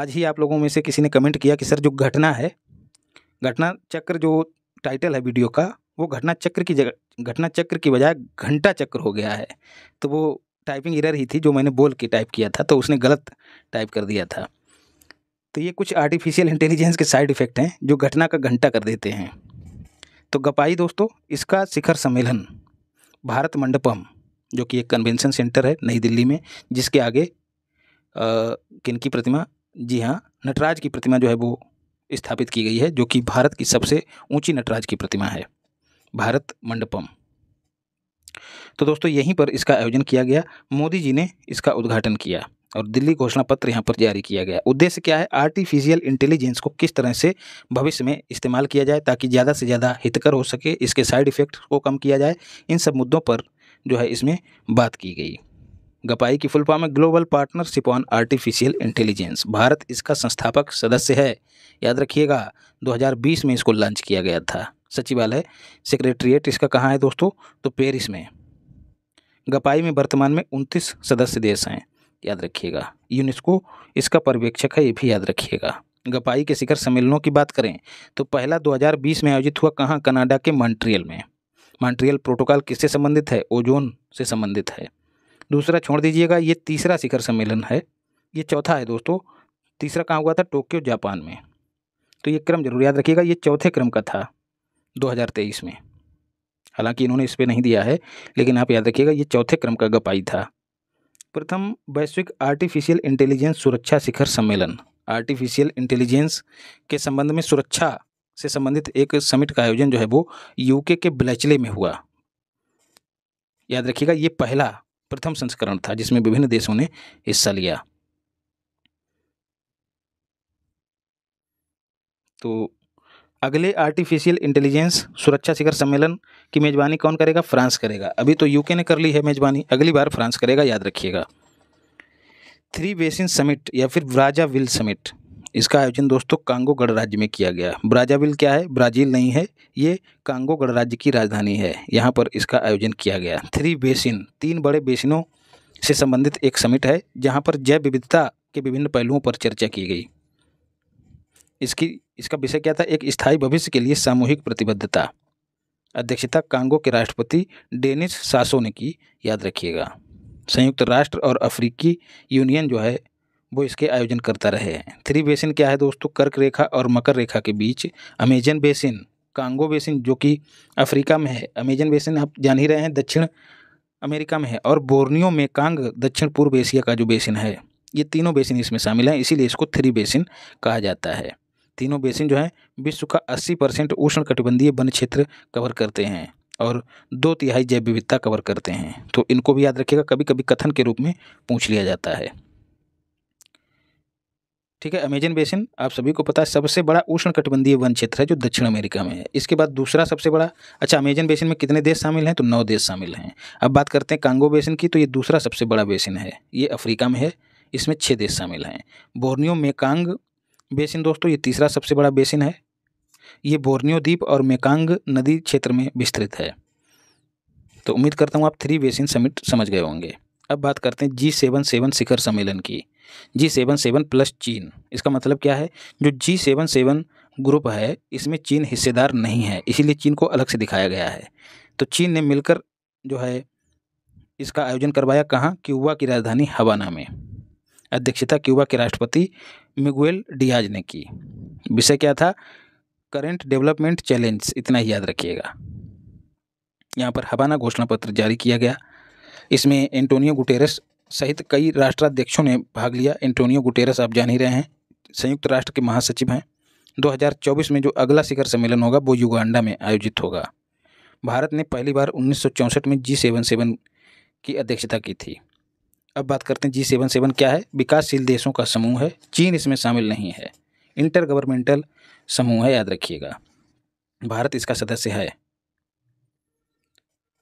आज ही आप लोगों में से किसी ने कमेंट किया कि सर जो घटना है घटना चक्र जो टाइटल है वीडियो का वो घटना चक्र की जगह घटना चक्र की बजाय घंटा चक्र हो गया है तो वो टाइपिंग एरर ही थी जो मैंने बोल के टाइप किया था तो उसने गलत टाइप कर दिया था तो ये कुछ आर्टिफिशियल इंटेलिजेंस के साइड इफ़ेक्ट हैं जो घटना का घंटा कर देते हैं तो गपाई दोस्तों इसका शिखर सम्मेलन भारत मंडपम जो कि एक कन्वेंशन सेंटर है नई दिल्ली में जिसके आगे किन की प्रतिमा जी हाँ नटराज की प्रतिमा जो है वो स्थापित की गई है जो कि भारत की सबसे ऊंची नटराज की प्रतिमा है भारत मंडपम तो दोस्तों यहीं पर इसका आयोजन किया गया मोदी जी ने इसका उद्घाटन किया और दिल्ली घोषणा पत्र यहाँ पर जारी किया गया उद्देश्य क्या है आर्टिफिशियल इंटेलिजेंस को किस तरह से भविष्य में इस्तेमाल किया जाए ताकि ज़्यादा से ज़्यादा हितकर हो सके इसके साइड इफ़ेक्ट को कम किया जाए इन सब मुद्दों पर जो है इसमें बात की गई गपाई की फुलपा में global partnership on artificial intelligence Bharat इसका संस्थापक सदस्य है याद रखिएगा 2020 में इसको लॉन्च किया गया था सचिवालय सेक्रेटरीट इसका कहाँ है दोस्तों तो पेरिस में गपाई में वर्तमान में उनतीस सदस्य देश हैं याद रखिएगा यूनेस्को इसका पर्यवेक्षक है ये भी याद रखिएगा गपाई के शिखर सम्मेलनों की बात करें तो पहला 2020 में आयोजित हुआ कहाँ कनाडा के मॉन्ट्रियल में मॉन्ट्रियल प्रोटोकॉल किससे संबंधित है ओजोन से संबंधित है दूसरा छोड़ दीजिएगा ये तीसरा शिखर सम्मेलन है ये चौथा है दोस्तों तीसरा कहाँ हुआ था टोक्यो जापान में तो ये क्रम जरूर याद रखिएगा ये चौथे क्रम का था 2023 में हालांकि इन्होंने इस पर नहीं दिया है लेकिन आप याद रखिएगा ये चौथे क्रम का गपाई था प्रथम वैश्विक आर्टिफिशियल इंटेलिजेंस सुरक्षा शिखर सम्मेलन आर्टिफिशियल इंटेलिजेंस के संबंध में सुरक्षा से संबंधित एक समिट का आयोजन जो है वो यूके के ब्लैचले में हुआ याद रखिएगा ये पहला प्रथम संस्करण था जिसमें विभिन्न देशों ने हिस्सा लिया तो अगले आर्टिफिशियल इंटेलिजेंस सुरक्षा शिखर सम्मेलन की मेज़बानी कौन करेगा फ्रांस करेगा अभी तो यूके ने कर ली है मेज़बानी अगली बार फ्रांस करेगा याद रखिएगा थ्री बेसिन समिट या फिर ब्राजाविल समिट इसका आयोजन दोस्तों कांगो गणराज्य में किया गया ब्राजाविल क्या है ब्राज़ील नहीं है ये कांगो गणराज्य की राजधानी है यहाँ पर इसका आयोजन किया गया थ्री बेसिन तीन बड़े बेसिनों से संबंधित एक समिट है जहाँ पर जैव विविधता के विभिन्न पहलुओं पर चर्चा की गई इसकी इसका विषय क्या था एक स्थायी भविष्य के लिए सामूहिक प्रतिबद्धता अध्यक्षता कांगो के राष्ट्रपति डेनिस सासो ने की याद रखिएगा संयुक्त राष्ट्र और अफ्रीकी यूनियन जो है वो इसके आयोजन करता रहे हैं थ्री बेसिन क्या है दोस्तों कर्क रेखा और मकर रेखा के बीच अमेजन बेसिन कांगो बेसिन जो कि अफ्रीका में है अमेजन बेसिन आप जान ही रहे हैं दक्षिण अमेरिका में है और बोर्नियो में कांग दक्षिण पूर्व एशिया का जो बेसिन है ये तीनों बेसिन इसमें शामिल हैं इसीलिए इसको थ्री बेसिन कहा जाता है तीनों बेसिन जो हैं विश्व का 80 परसेंट उष्ण कटिबंधीय वन क्षेत्र कवर करते हैं और दो तिहाई जैव विविधता कवर करते हैं तो इनको भी याद रखिएगा कभी कभी कथन के रूप में पूछ लिया जाता है ठीक है अमेजन बेसिन आप सभी को पता है सबसे बड़ा उष्ण कटिबंधीय वन क्षेत्र है जो दक्षिण अमेरिका में है इसके बाद दूसरा सबसे बड़ा अच्छा अमेजन बेसिन में कितने देश शामिल हैं तो नौ देश शामिल हैं अब बात करते हैं कांगो बेसिन की तो ये दूसरा सबसे बड़ा बेसिन है ये अफ्रीका में है इसमें छः देश शामिल हैं बोर्नियो मेकांग बेसिन दोस्तों ये तीसरा सबसे बड़ा बेसिन है ये बोर्नियो द्वीप और मेकांग नदी क्षेत्र में विस्तृत है तो उम्मीद करता हूँ आप थ्री बेसिन समिट समझ गए होंगे अब बात करते हैं जी सेवन सेवन शिखर सम्मेलन की जी सेवन सेवन प्लस चीन इसका मतलब क्या है जो जी सेवन सेवन ग्रुप है इसमें चीन हिस्सेदार नहीं है इसीलिए चीन को अलग से दिखाया गया है तो चीन ने मिलकर जो है इसका आयोजन करवाया कहाँ क्यूबा की राजधानी हवाना में अध्यक्षता क्यूबा के राष्ट्रपति मिगुएल डियाज ने की विषय क्या था करेंट डेवलपमेंट चैलेंज इतना ही याद रखिएगा यहाँ पर हवाना घोषणा पत्र जारी किया गया इसमें एंटोनियो गुटेरस सहित कई राष्ट्राध्यक्षों ने भाग लिया एंटोनियो गुटेरस आप जान ही रहे हैं संयुक्त राष्ट्र के महासचिव हैं 2024 में जो अगला शिखर सम्मेलन होगा वो युगांडा में आयोजित होगा भारत ने पहली बार उन्नीस में जी सेवन सेवन की अध्यक्षता की थी अब बात करते हैं जी सेवन सेवन क्या है विकासशील देशों का समूह है चीन इसमें शामिल नहीं है इंटर गवर्नमेंटल समूह है याद रखिएगा भारत इसका सदस्य है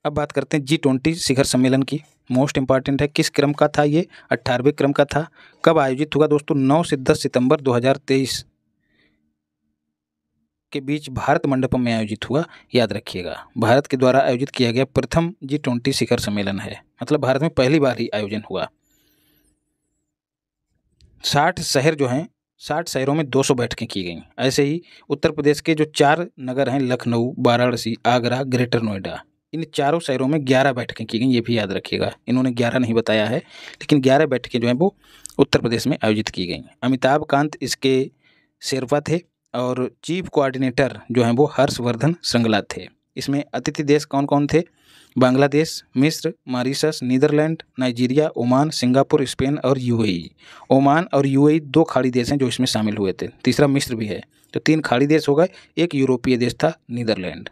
अब बात करते हैं जी ट्वेंटी शिखर सम्मेलन की मोस्ट इंपॉर्टेंट है किस क्रम का था ये अट्ठारहवें क्रम का था कब आयोजित हुआ दोस्तों नौ से दस सितंबर दो के बीच भारत मंडपम में आयोजित हुआ याद रखिएगा भारत के द्वारा आयोजित किया गया प्रथम जी ट्वेंटी शिखर सम्मेलन है मतलब भारत में पहली बार ही आयोजन हुआ साठ शहर जो हैं साठ शहरों में 200 बैठकें की गई ऐसे ही उत्तर प्रदेश के जो चार नगर हैं लखनऊ वाराणसी आगरा ग्रेटर नोएडा इन चारों शहरों में ग्यारह बैठकें की गई ये भी याद रखिएगा इन्होंने ग्यारह नहीं बताया है लेकिन ग्यारह बैठकें जो हैं वो उत्तर प्रदेश में आयोजित की गई अमिताभ कांत इसके शेरपा थे और चीफ कोऑर्डिनेटर जो हैं वो हर्षवर्धन श्रृंगला थे इसमें अतिथि देश कौन कौन थे बांग्लादेश मिस्र Mauritius Netherland Nigeria Oman Singapore Spain और यूएई ओमान और यूएई दो खाड़ी देश हैं जो इसमें शामिल हुए थे तीसरा मिस्र भी है तो तीन खाड़ी देश हो गए एक यूरोपीय देश था नीदरलैंड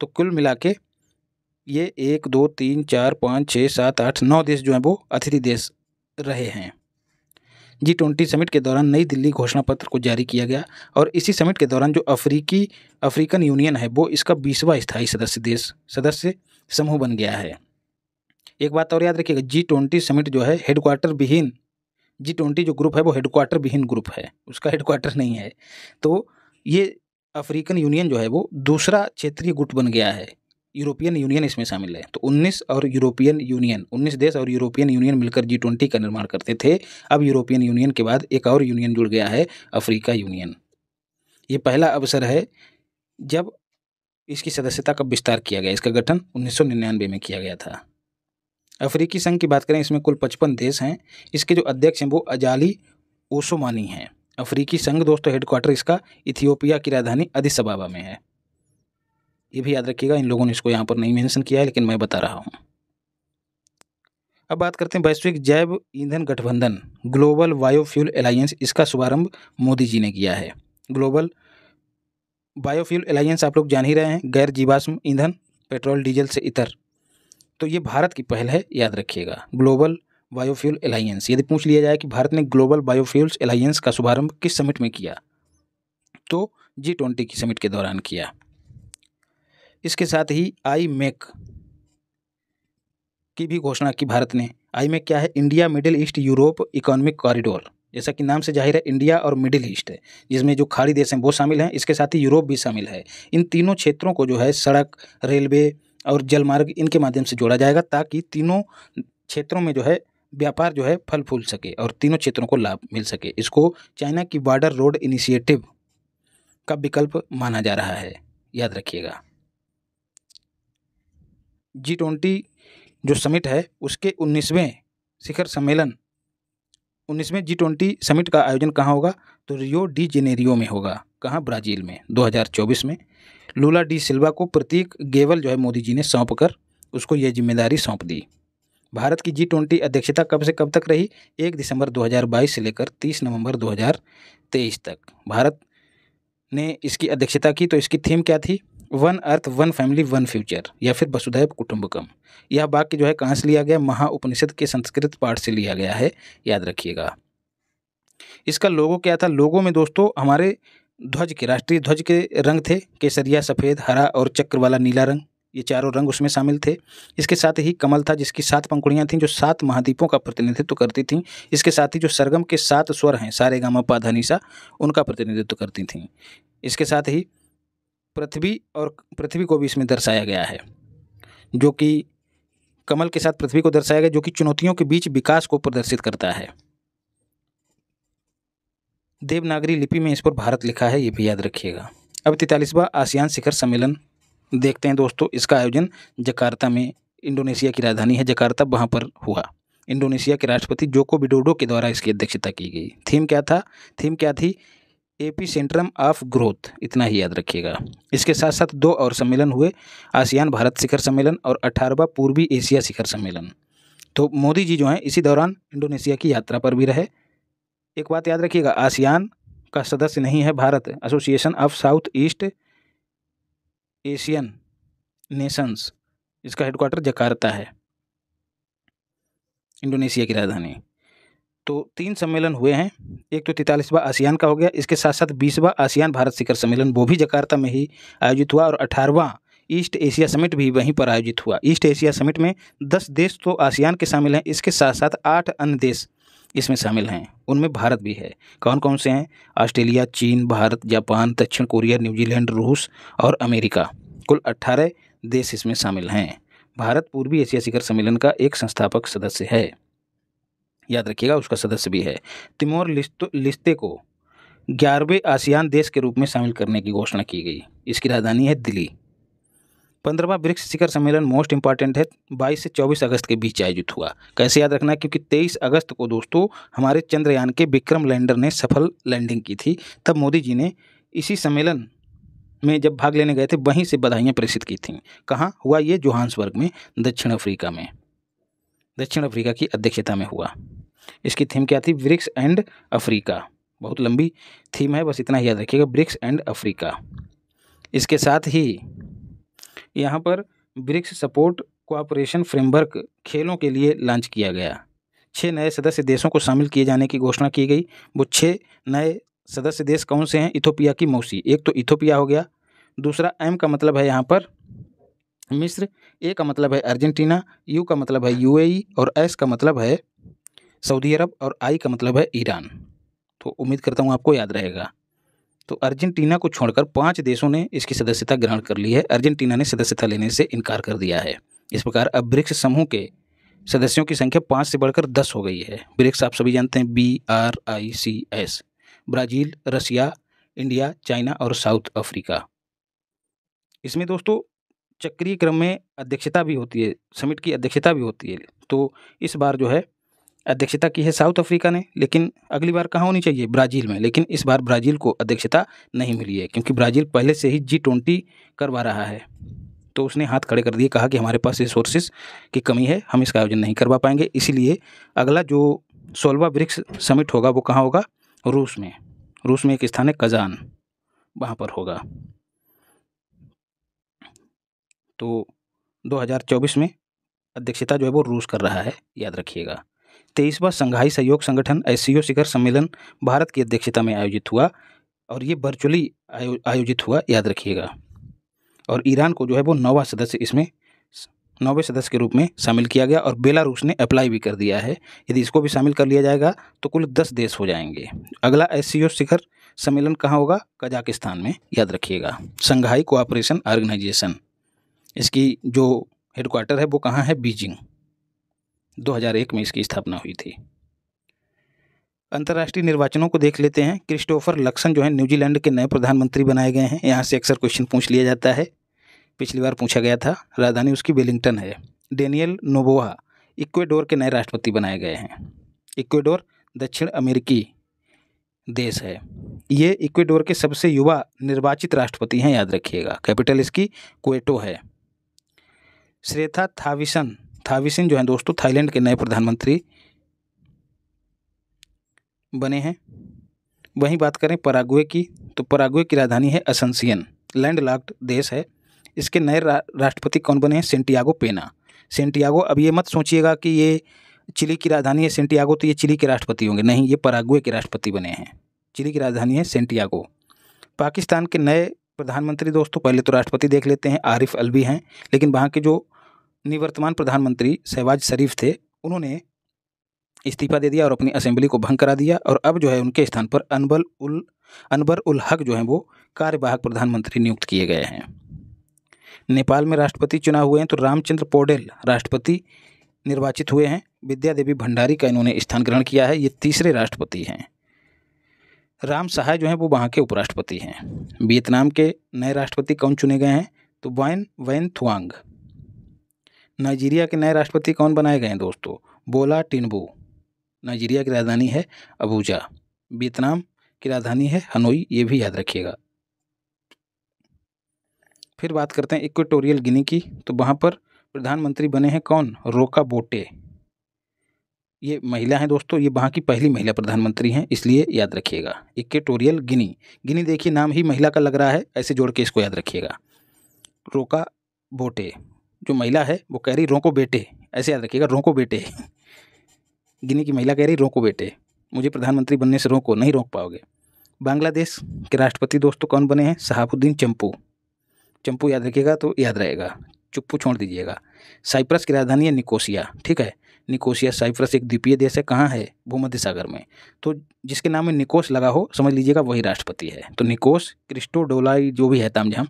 तो कुल मिला के ये एक दो तीन चार पाँच छः सात आठ नौ देश जो हैं वो अतिथि देश रहे हैं जी ट्वेंटी समिट के दौरान नई दिल्ली घोषणा पत्र को जारी किया गया और इसी समिट के दौरान जो अफ्रीकी अफ्रीकन यूनियन है वो इसका बीसवा स्थायी सदस्य देश सदस्य समूह बन गया है एक बात और याद रखिएगा जी ट्वेंटी समिट जो है हेडक्वार्टर विहीन जी ट्वेंटी जो ग्रुप है वो हेडक्वार्टर विहीन ग्रुप है उसका हेडक्वार्टर नहीं है तो ये अफ्रीकन यूनियन जो है वो दूसरा क्षेत्रीय गुट बन गया है यूरोपियन यूनियन इसमें शामिल है तो 19 और यूरोपियन यूनियन 19 देश और यूरोपियन यूनियन मिलकर जी ट्वेंटी का निर्माण करते थे अब यूरोपियन यूनियन के बाद एक और यूनियन जुड़ गया है अफ्रीका यूनियन ये पहला अवसर है जब इसकी सदस्यता का विस्तार किया गया इसका गठन उन्नीस में किया गया था अफ्रीकी संघ की बात करें इसमें कुल पचपन देश हैं इसके जो अध्यक्ष हैं वो अजाली ओसोमानी हैं अफ्रीकी संघ दोस्तों हेडक्वार्टर इसका इथियोपिया की राजधानी अधिसबाबा में है ये भी याद रखिएगा इन लोगों ने इसको यहाँ पर नहीं मेंशन किया है लेकिन मैं बता रहा हूँ अब बात करते हैं वैश्विक जैव ईंधन गठबंधन ग्लोबल बायोफ्यूल अलायंस इसका शुभारंभ मोदी जी ने किया है ग्लोबल बायोफ्यूल अलायंस आप लोग जान ही रहे हैं गैर जीवाश्म ईंधन पेट्रोल डीजल से इतर तो ये भारत की पहल है याद रखिएगा ग्लोबल बायोफ्यूल अलायंस यदि पूछ लिया जाए कि भारत ने ग्लोबल बायोफ्यूल्स अलायंस का शुभारंभ किस समिट में किया तो जी ट्वेंटी की समिट के दौरान किया इसके साथ ही आई मेक की भी घोषणा की भारत ने आई मेक क्या है India Middle East Europe economic corridor जैसा कि नाम से जाहिर है इंडिया और मिडिल ईस्ट है जिसमें जो खाड़ी देश हैं वो शामिल हैं इसके साथ ही यूरोप भी शामिल है इन तीनों क्षेत्रों को जो है सड़क रेलवे और जलमार्ग इनके माध्यम से जोड़ा जाएगा ताकि तीनों क्षेत्रों में जो है व्यापार जो है फल फूल सके और तीनों क्षेत्रों को लाभ मिल सके इसको चाइना की बॉर्डर रोड इनिशिएटिव का विकल्प माना जा रहा है याद रखिएगा जी ट्वेंटी जो समिट है उसके उन्नीसवें शिखर सम्मेलन उन्नीसवें जी ट्वेंटी समिट का आयोजन कहाँ होगा तो रियो डी जेनेरियो में होगा कहाँ ब्राज़ील में 2024 में लूला डी सिल्वा को प्रतीक गेवल जो है मोदी जी ने सौंप कर उसको यह जिम्मेदारी सौंप दी भारत की जी ट्वेंटी अध्यक्षता कब से कब तक रही एक दिसंबर 2022 से लेकर 30 नवंबर 2023 तक भारत ने इसकी अध्यक्षता की तो इसकी थीम क्या थी one earth one family one future या फिर वसुधैव कुटुंबकम यह वाक्य जो है कहाँ से लिया गया महा उपनिषद के संस्कृत पाठ से लिया गया है याद रखिएगा इसका लोगो क्या था लोगों में दोस्तों हमारे ध्वज के राष्ट्रीय ध्वज के रंग थे केसरिया सफ़ेद हरा और चक्र वाला नीला रंग ये चारों रंग उसमें शामिल थे इसके साथ ही कमल था जिसकी सात पंखुड़ियाँ थीं जो सात महाद्वीपों का प्रतिनिधित्व करती थीं इसके साथ ही जो सरगम के सात स्वर हैं सारे गामा पाधानीसा उनका प्रतिनिधित्व करती थीं इसके साथ ही पृथ्वी और पृथ्वी को भी इसमें दर्शाया गया है जो कि कमल के साथ पृथ्वी को दर्शाया गया जो कि चुनौतियों के बीच विकास को प्रदर्शित करता है देवनागरी लिपि में इस पर भारत लिखा है ये भी याद रखिएगा अब तैतालीसवा आसियान शिखर सम्मेलन देखते हैं दोस्तों इसका आयोजन जकार्ता में इंडोनेशिया की राजधानी है जकार्ता वहाँ पर हुआ इंडोनेशिया के राष्ट्रपति जोको विडोडो के द्वारा इसकी अध्यक्षता की गई थीम क्या था थीम क्या थी एपी सेंट्रम ऑफ ग्रोथ इतना ही याद रखिएगा इसके साथ साथ दो और सम्मेलन हुए आसियान भारत शिखर सम्मेलन और अठारहवा पूर्वी एशिया शिखर सम्मेलन तो मोदी जी जो हैं इसी दौरान इंडोनेशिया की यात्रा पर भी रहे एक बात याद रखिएगा आसियान का सदस्य नहीं है Bharat association of South East Asian nations इसका हेडक्वार्टर जकार्ता है इंडोनेशिया की राजधानी तो तीन सम्मेलन हुए हैं एक तो तैतालीसवा आसियान का हो गया इसके साथ साथ बीसवा आसियान भारत शिखर सम्मेलन वो भी जकार्ता में ही आयोजित हुआ और अठारहवां ईस्ट एशिया समिट भी वहीं पर आयोजित हुआ ईस्ट एशिया समिट में दस देश तो आसियान के शामिल हैं इसके साथ साथ आठ अन्य देश इसमें शामिल हैं उनमें भारत भी है कौन कौन से हैं ऑस्ट्रेलिया चीन भारत जापान दक्षिण कोरिया न्यूजीलैंड रूस और अमेरिका कुल अट्ठारह देश इसमें शामिल हैं भारत पूर्वी एशिया शिखर सम्मेलन का एक संस्थापक सदस्य है याद रखिएगा उसका सदस्य भी है तिमोर लिस्त लिस्ते को ग्यारहवें आसियान देश के रूप में शामिल करने की घोषणा की गई इसकी राजधानी है दिल्ली पंद्रहवा ब्रिक्स शिखर सम्मेलन मोस्ट इंपॉर्टेंट है 22 से 24 अगस्त के बीच आयोजित हुआ कैसे याद रखना है क्योंकि 23 अगस्त को दोस्तों हमारे चंद्रयान के विक्रम लैंडर ने सफल लैंडिंग की थी तब मोदी जी ने इसी सम्मेलन में जब भाग लेने गए थे वहीं से बधाइयाँ प्रेषित की थीं कहाँ हुआ ये जोहान्सबर्ग में दक्षिण अफ्रीका में दक्षिण अफ्रीका की अध्यक्षता में हुआ इसकी थीम क्या थी ब्रिक्स एंड अफ्रीका बहुत लंबी थीम है बस इतना ही याद रखिएगा ब्रिक्स एंड अफ्रीका इसके साथ ही यहाँ पर ब्रिक्स सपोर्ट कोऑपरेशन फ्रेमवर्क खेलों के लिए लॉन्च किया गया छः नए सदस्य देशों को शामिल किए जाने की घोषणा की गई वो छः नए सदस्य देश कौन से हैं इथोपिया की मौसी एक तो इथोपिया हो गया दूसरा एम का मतलब है यहाँ पर मिस्र ए का मतलब है अर्जेंटीना यू का मतलब है यूएई और एस का मतलब है सऊदी अरब और आई का मतलब है ईरान तो उम्मीद करता हूँ आपको याद रहेगा तो अर्जेंटीना को छोड़कर पांच देशों ने इसकी सदस्यता ग्रहण कर ली है अर्जेंटीना ने सदस्यता लेने से इनकार कर दिया है इस प्रकार अब ब्रिक्स समूह के सदस्यों की संख्या पाँच से बढ़कर दस हो गई है ब्रिक्स आप सभी जानते हैं B R I C S Brazil Russia India China और साउथ अफ्रीका इसमें दोस्तों चक्रीय क्रम में अध्यक्षता भी होती है समिट की अध्यक्षता भी होती है तो इस बार जो है अध्यक्षता की है साउथ अफ्रीका ने लेकिन अगली बार कहाँ होनी चाहिए ब्राज़ील में लेकिन इस बार ब्राज़ील को अध्यक्षता नहीं मिली है क्योंकि ब्राज़ील पहले से ही जी ट्वेंटी करवा रहा है तो उसने हाथ खड़े कर दिए कहा कि हमारे पास रिसोर्सेज की कमी है हम इसका आयोजन नहीं करवा पाएंगे इसीलिए अगला जो सोलवा ब्रिक्स समिट होगा वो कहाँ होगा रूस में रूस में एक स्थान है कज़ान वहाँ पर होगा तो 2024 में अध्यक्षता जो है वो रूस कर रहा है याद रखिएगा तेईसवा संघाई सहयोग संगठन एस शिखर सम्मेलन भारत की अध्यक्षता में आयोजित हुआ और ये वर्चुअली आयो, आयोजित हुआ याद रखिएगा और ईरान को जो है वो नौवा सदस्य इसमें नौवे सदस्य के रूप में शामिल किया गया और बेलारूस ने अप्लाई भी कर दिया है यदि इसको भी शामिल कर लिया जाएगा तो कुल दस देश हो जाएंगे अगला एस शिखर सम्मेलन कहाँ होगा कजाकिस्तान में याद रखिएगा संघाई कोऑपरेशन ऑर्गेनाइजेशन इसकी जो हेडक्वार्टर है वो कहाँ है बीजिंग 2001 में इसकी स्थापना हुई थी अंतर्राष्ट्रीय निर्वाचनों को देख लेते हैं क्रिस्टोफर लक्सन जो है न्यूजीलैंड के नए प्रधानमंत्री बनाए गए हैं यहाँ से अक्सर क्वेश्चन पूछ लिया जाता है पिछली बार पूछा गया था राजधानी उसकी वेलिंगटन है डेनियल नोबोहा इक्वेडोर के नए राष्ट्रपति बनाए गए हैं इक्वेडोर दक्षिण अमेरिकी देश है ये इक्वेडोर के सबसे युवा निर्वाचित राष्ट्रपति हैं याद रखिएगा कैपिटल इसकी क्वेटो है श्रेथा थाविसन थाविसन जो है दोस्तों थाईलैंड के नए प्रधानमंत्री बने हैं वहीं बात करें पराग्वे की तो पराग्वे की राजधानी है असंसियन लैंड लॉक्ड देश है इसके नए रा, राष्ट्रपति कौन बने हैं सेंटियागो पेना सेंटियागो अब ये मत सोचिएगा कि ये चिली की राजधानी है सेंटियागो तो ये चिली के राष्ट्रपति होंगे नहीं ये पराग्वे के राष्ट्रपति बने हैं चिली की राजधानी है सेंटियागो पाकिस्तान के नए प्रधानमंत्री दोस्तों पहले तो राष्ट्रपति देख लेते हैं आरिफ अलवी हैं लेकिन वहाँ के जो निवर्तमान प्रधानमंत्री शहबाज शरीफ थे उन्होंने इस्तीफा दे दिया और अपनी असेंबली को भंग करा दिया और अब जो है उनके स्थान पर अनबल उल अनबर उल हक जो हैं वो कार्यवाहक प्रधानमंत्री नियुक्त किए गए हैं नेपाल में राष्ट्रपति चुनाव हुए हैं तो रामचंद्र पौडेल राष्ट्रपति निर्वाचित हुए हैं विद्या देवी भंडारी का इन्होंने स्थान ग्रहण किया है ये तीसरे राष्ट्रपति हैं राम सहाय जो हैं वो वहाँ के उपराष्ट्रपति हैं वियतनाम के नए राष्ट्रपति कौन चुने गए हैं तो वैन वैन थुआंग नाइजीरिया के नए राष्ट्रपति कौन बनाए गए हैं दोस्तों बोला टिनबू नाइजीरिया की राजधानी है अबूजा वियतनाम की राजधानी है हनोई ये भी याद रखिएगा फिर बात करते हैं इक्वेटोरियल गिनी की तो वहाँ पर प्रधानमंत्री बने हैं कौन रोका बोटे ये महिला हैं दोस्तों ये वहाँ की पहली महिला प्रधानमंत्री हैं इसलिए याद रखिएगा इक्वेटोरियल गिनी गिनी देखिए नाम ही महिला का लग रहा है ऐसे जोड़ के इसको याद रखिएगा रोका बोटे जो महिला है वो कह रही रोको बेटे ऐसे याद रखिएगा रोको बेटे गिनी की महिला कह रही रोको बेटे मुझे प्रधानमंत्री बनने से रोको नहीं रोक पाओगे बांग्लादेश के राष्ट्रपति दोस्तों कौन बने हैं शहाबुद्दीन चंपू चंपू याद रखिएगा तो याद रहेगा चुप्पू छोड़ दीजिएगा साइप्रस की राजधानी है निकोसिया ठीक है निकोसिया साइप्रस एक द्वीपीय देश है कहाँ है भूमध्य सागर में तो जिसके नाम में निकोस लगा हो समझ लीजिएगा वही राष्ट्रपति है तो निकोस क्रिस्टोडोलाई जो भी है तामझाम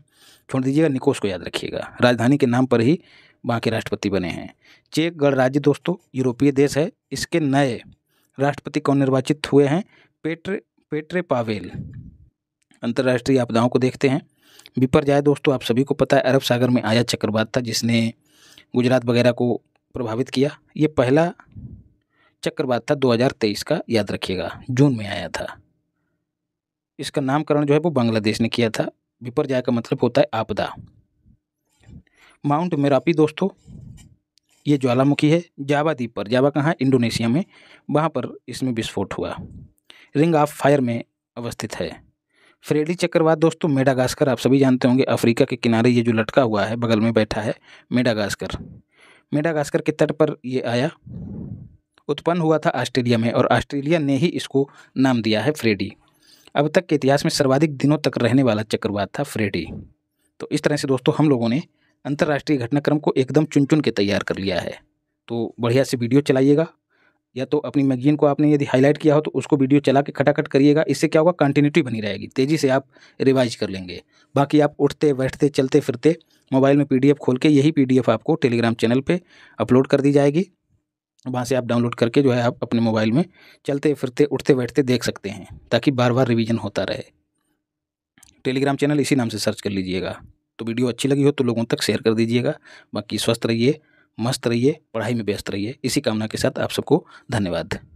छोड़ दीजिएगा निकोस को याद रखिएगा राजधानी के नाम पर ही वहाँ के राष्ट्रपति बने हैं चेक गणराज्य दोस्तों यूरोपीय देश है इसके नए राष्ट्रपति कौन निर्वाचित हुए हैं पेट्रे पेट्रे पावेल अंतर्राष्ट्रीय आपदाओं को देखते हैं विपर जाए दोस्तों आप सभी को पता है अरब सागर में आया चक्रवात था जिसने गुजरात वगैरह को प्रभावित किया ये पहला चक्रवात था 2023 का याद रखिएगा जून में आया था इसका नामकरण जो है वो बांग्लादेश ने किया था विपर्याय का मतलब होता है आपदा माउंट मेरापी दोस्तों ये ज्वालामुखी है जावा द्वीप पर जावा कहाँ इंडोनेशिया में वहाँ पर इसमें विस्फोट हुआ रिंग ऑफ फायर में अवस्थित है फ्रेडी चक्रवात दोस्तों मेडागास्कर आप सभी जानते होंगे अफ्रीका के किनारे ये जो लटका हुआ है बगल में बैठा है मेडागास्कर मेडागास्कर के तट पर ये आया उत्पन्न हुआ था ऑस्ट्रेलिया में और ऑस्ट्रेलिया ने ही इसको नाम दिया है फ्रेडी अब तक के इतिहास में सर्वाधिक दिनों तक रहने वाला चक्रवात था फ्रेडी तो इस तरह से दोस्तों हम लोगों ने अंतर्राष्ट्रीय घटनाक्रम को एकदम चुन चुन के तैयार कर लिया है तो बढ़िया से वीडियो चलाइएगा या तो अपनी मैगजीन को आपने यदि हाईलाइट किया हो तो उसको वीडियो चला के खटाखट करिएगा इससे क्या होगा कंटिन्यूटी बनी रहेगी तेज़ी से आप रिवाइज कर लेंगे बाकी आप उठते बैठते चलते फिरते मोबाइल में पीडीएफ खोल के यही पीडीएफ आपको टेलीग्राम चैनल पे अपलोड कर दी जाएगी वहाँ से आप डाउनलोड करके जो है आप अपने मोबाइल में चलते फिरते उठते बैठते देख सकते हैं ताकि बार बार रिविज़न होता रहे टेलीग्राम चैनल इसी नाम से सर्च कर लीजिएगा तो वीडियो अच्छी लगी हो तो लोगों तक शेयर कर दीजिएगा बाकी स्वस्थ रहिए मस्त रहिए पढ़ाई में व्यस्त रहिए इसी कामना के साथ आप सबको धन्यवाद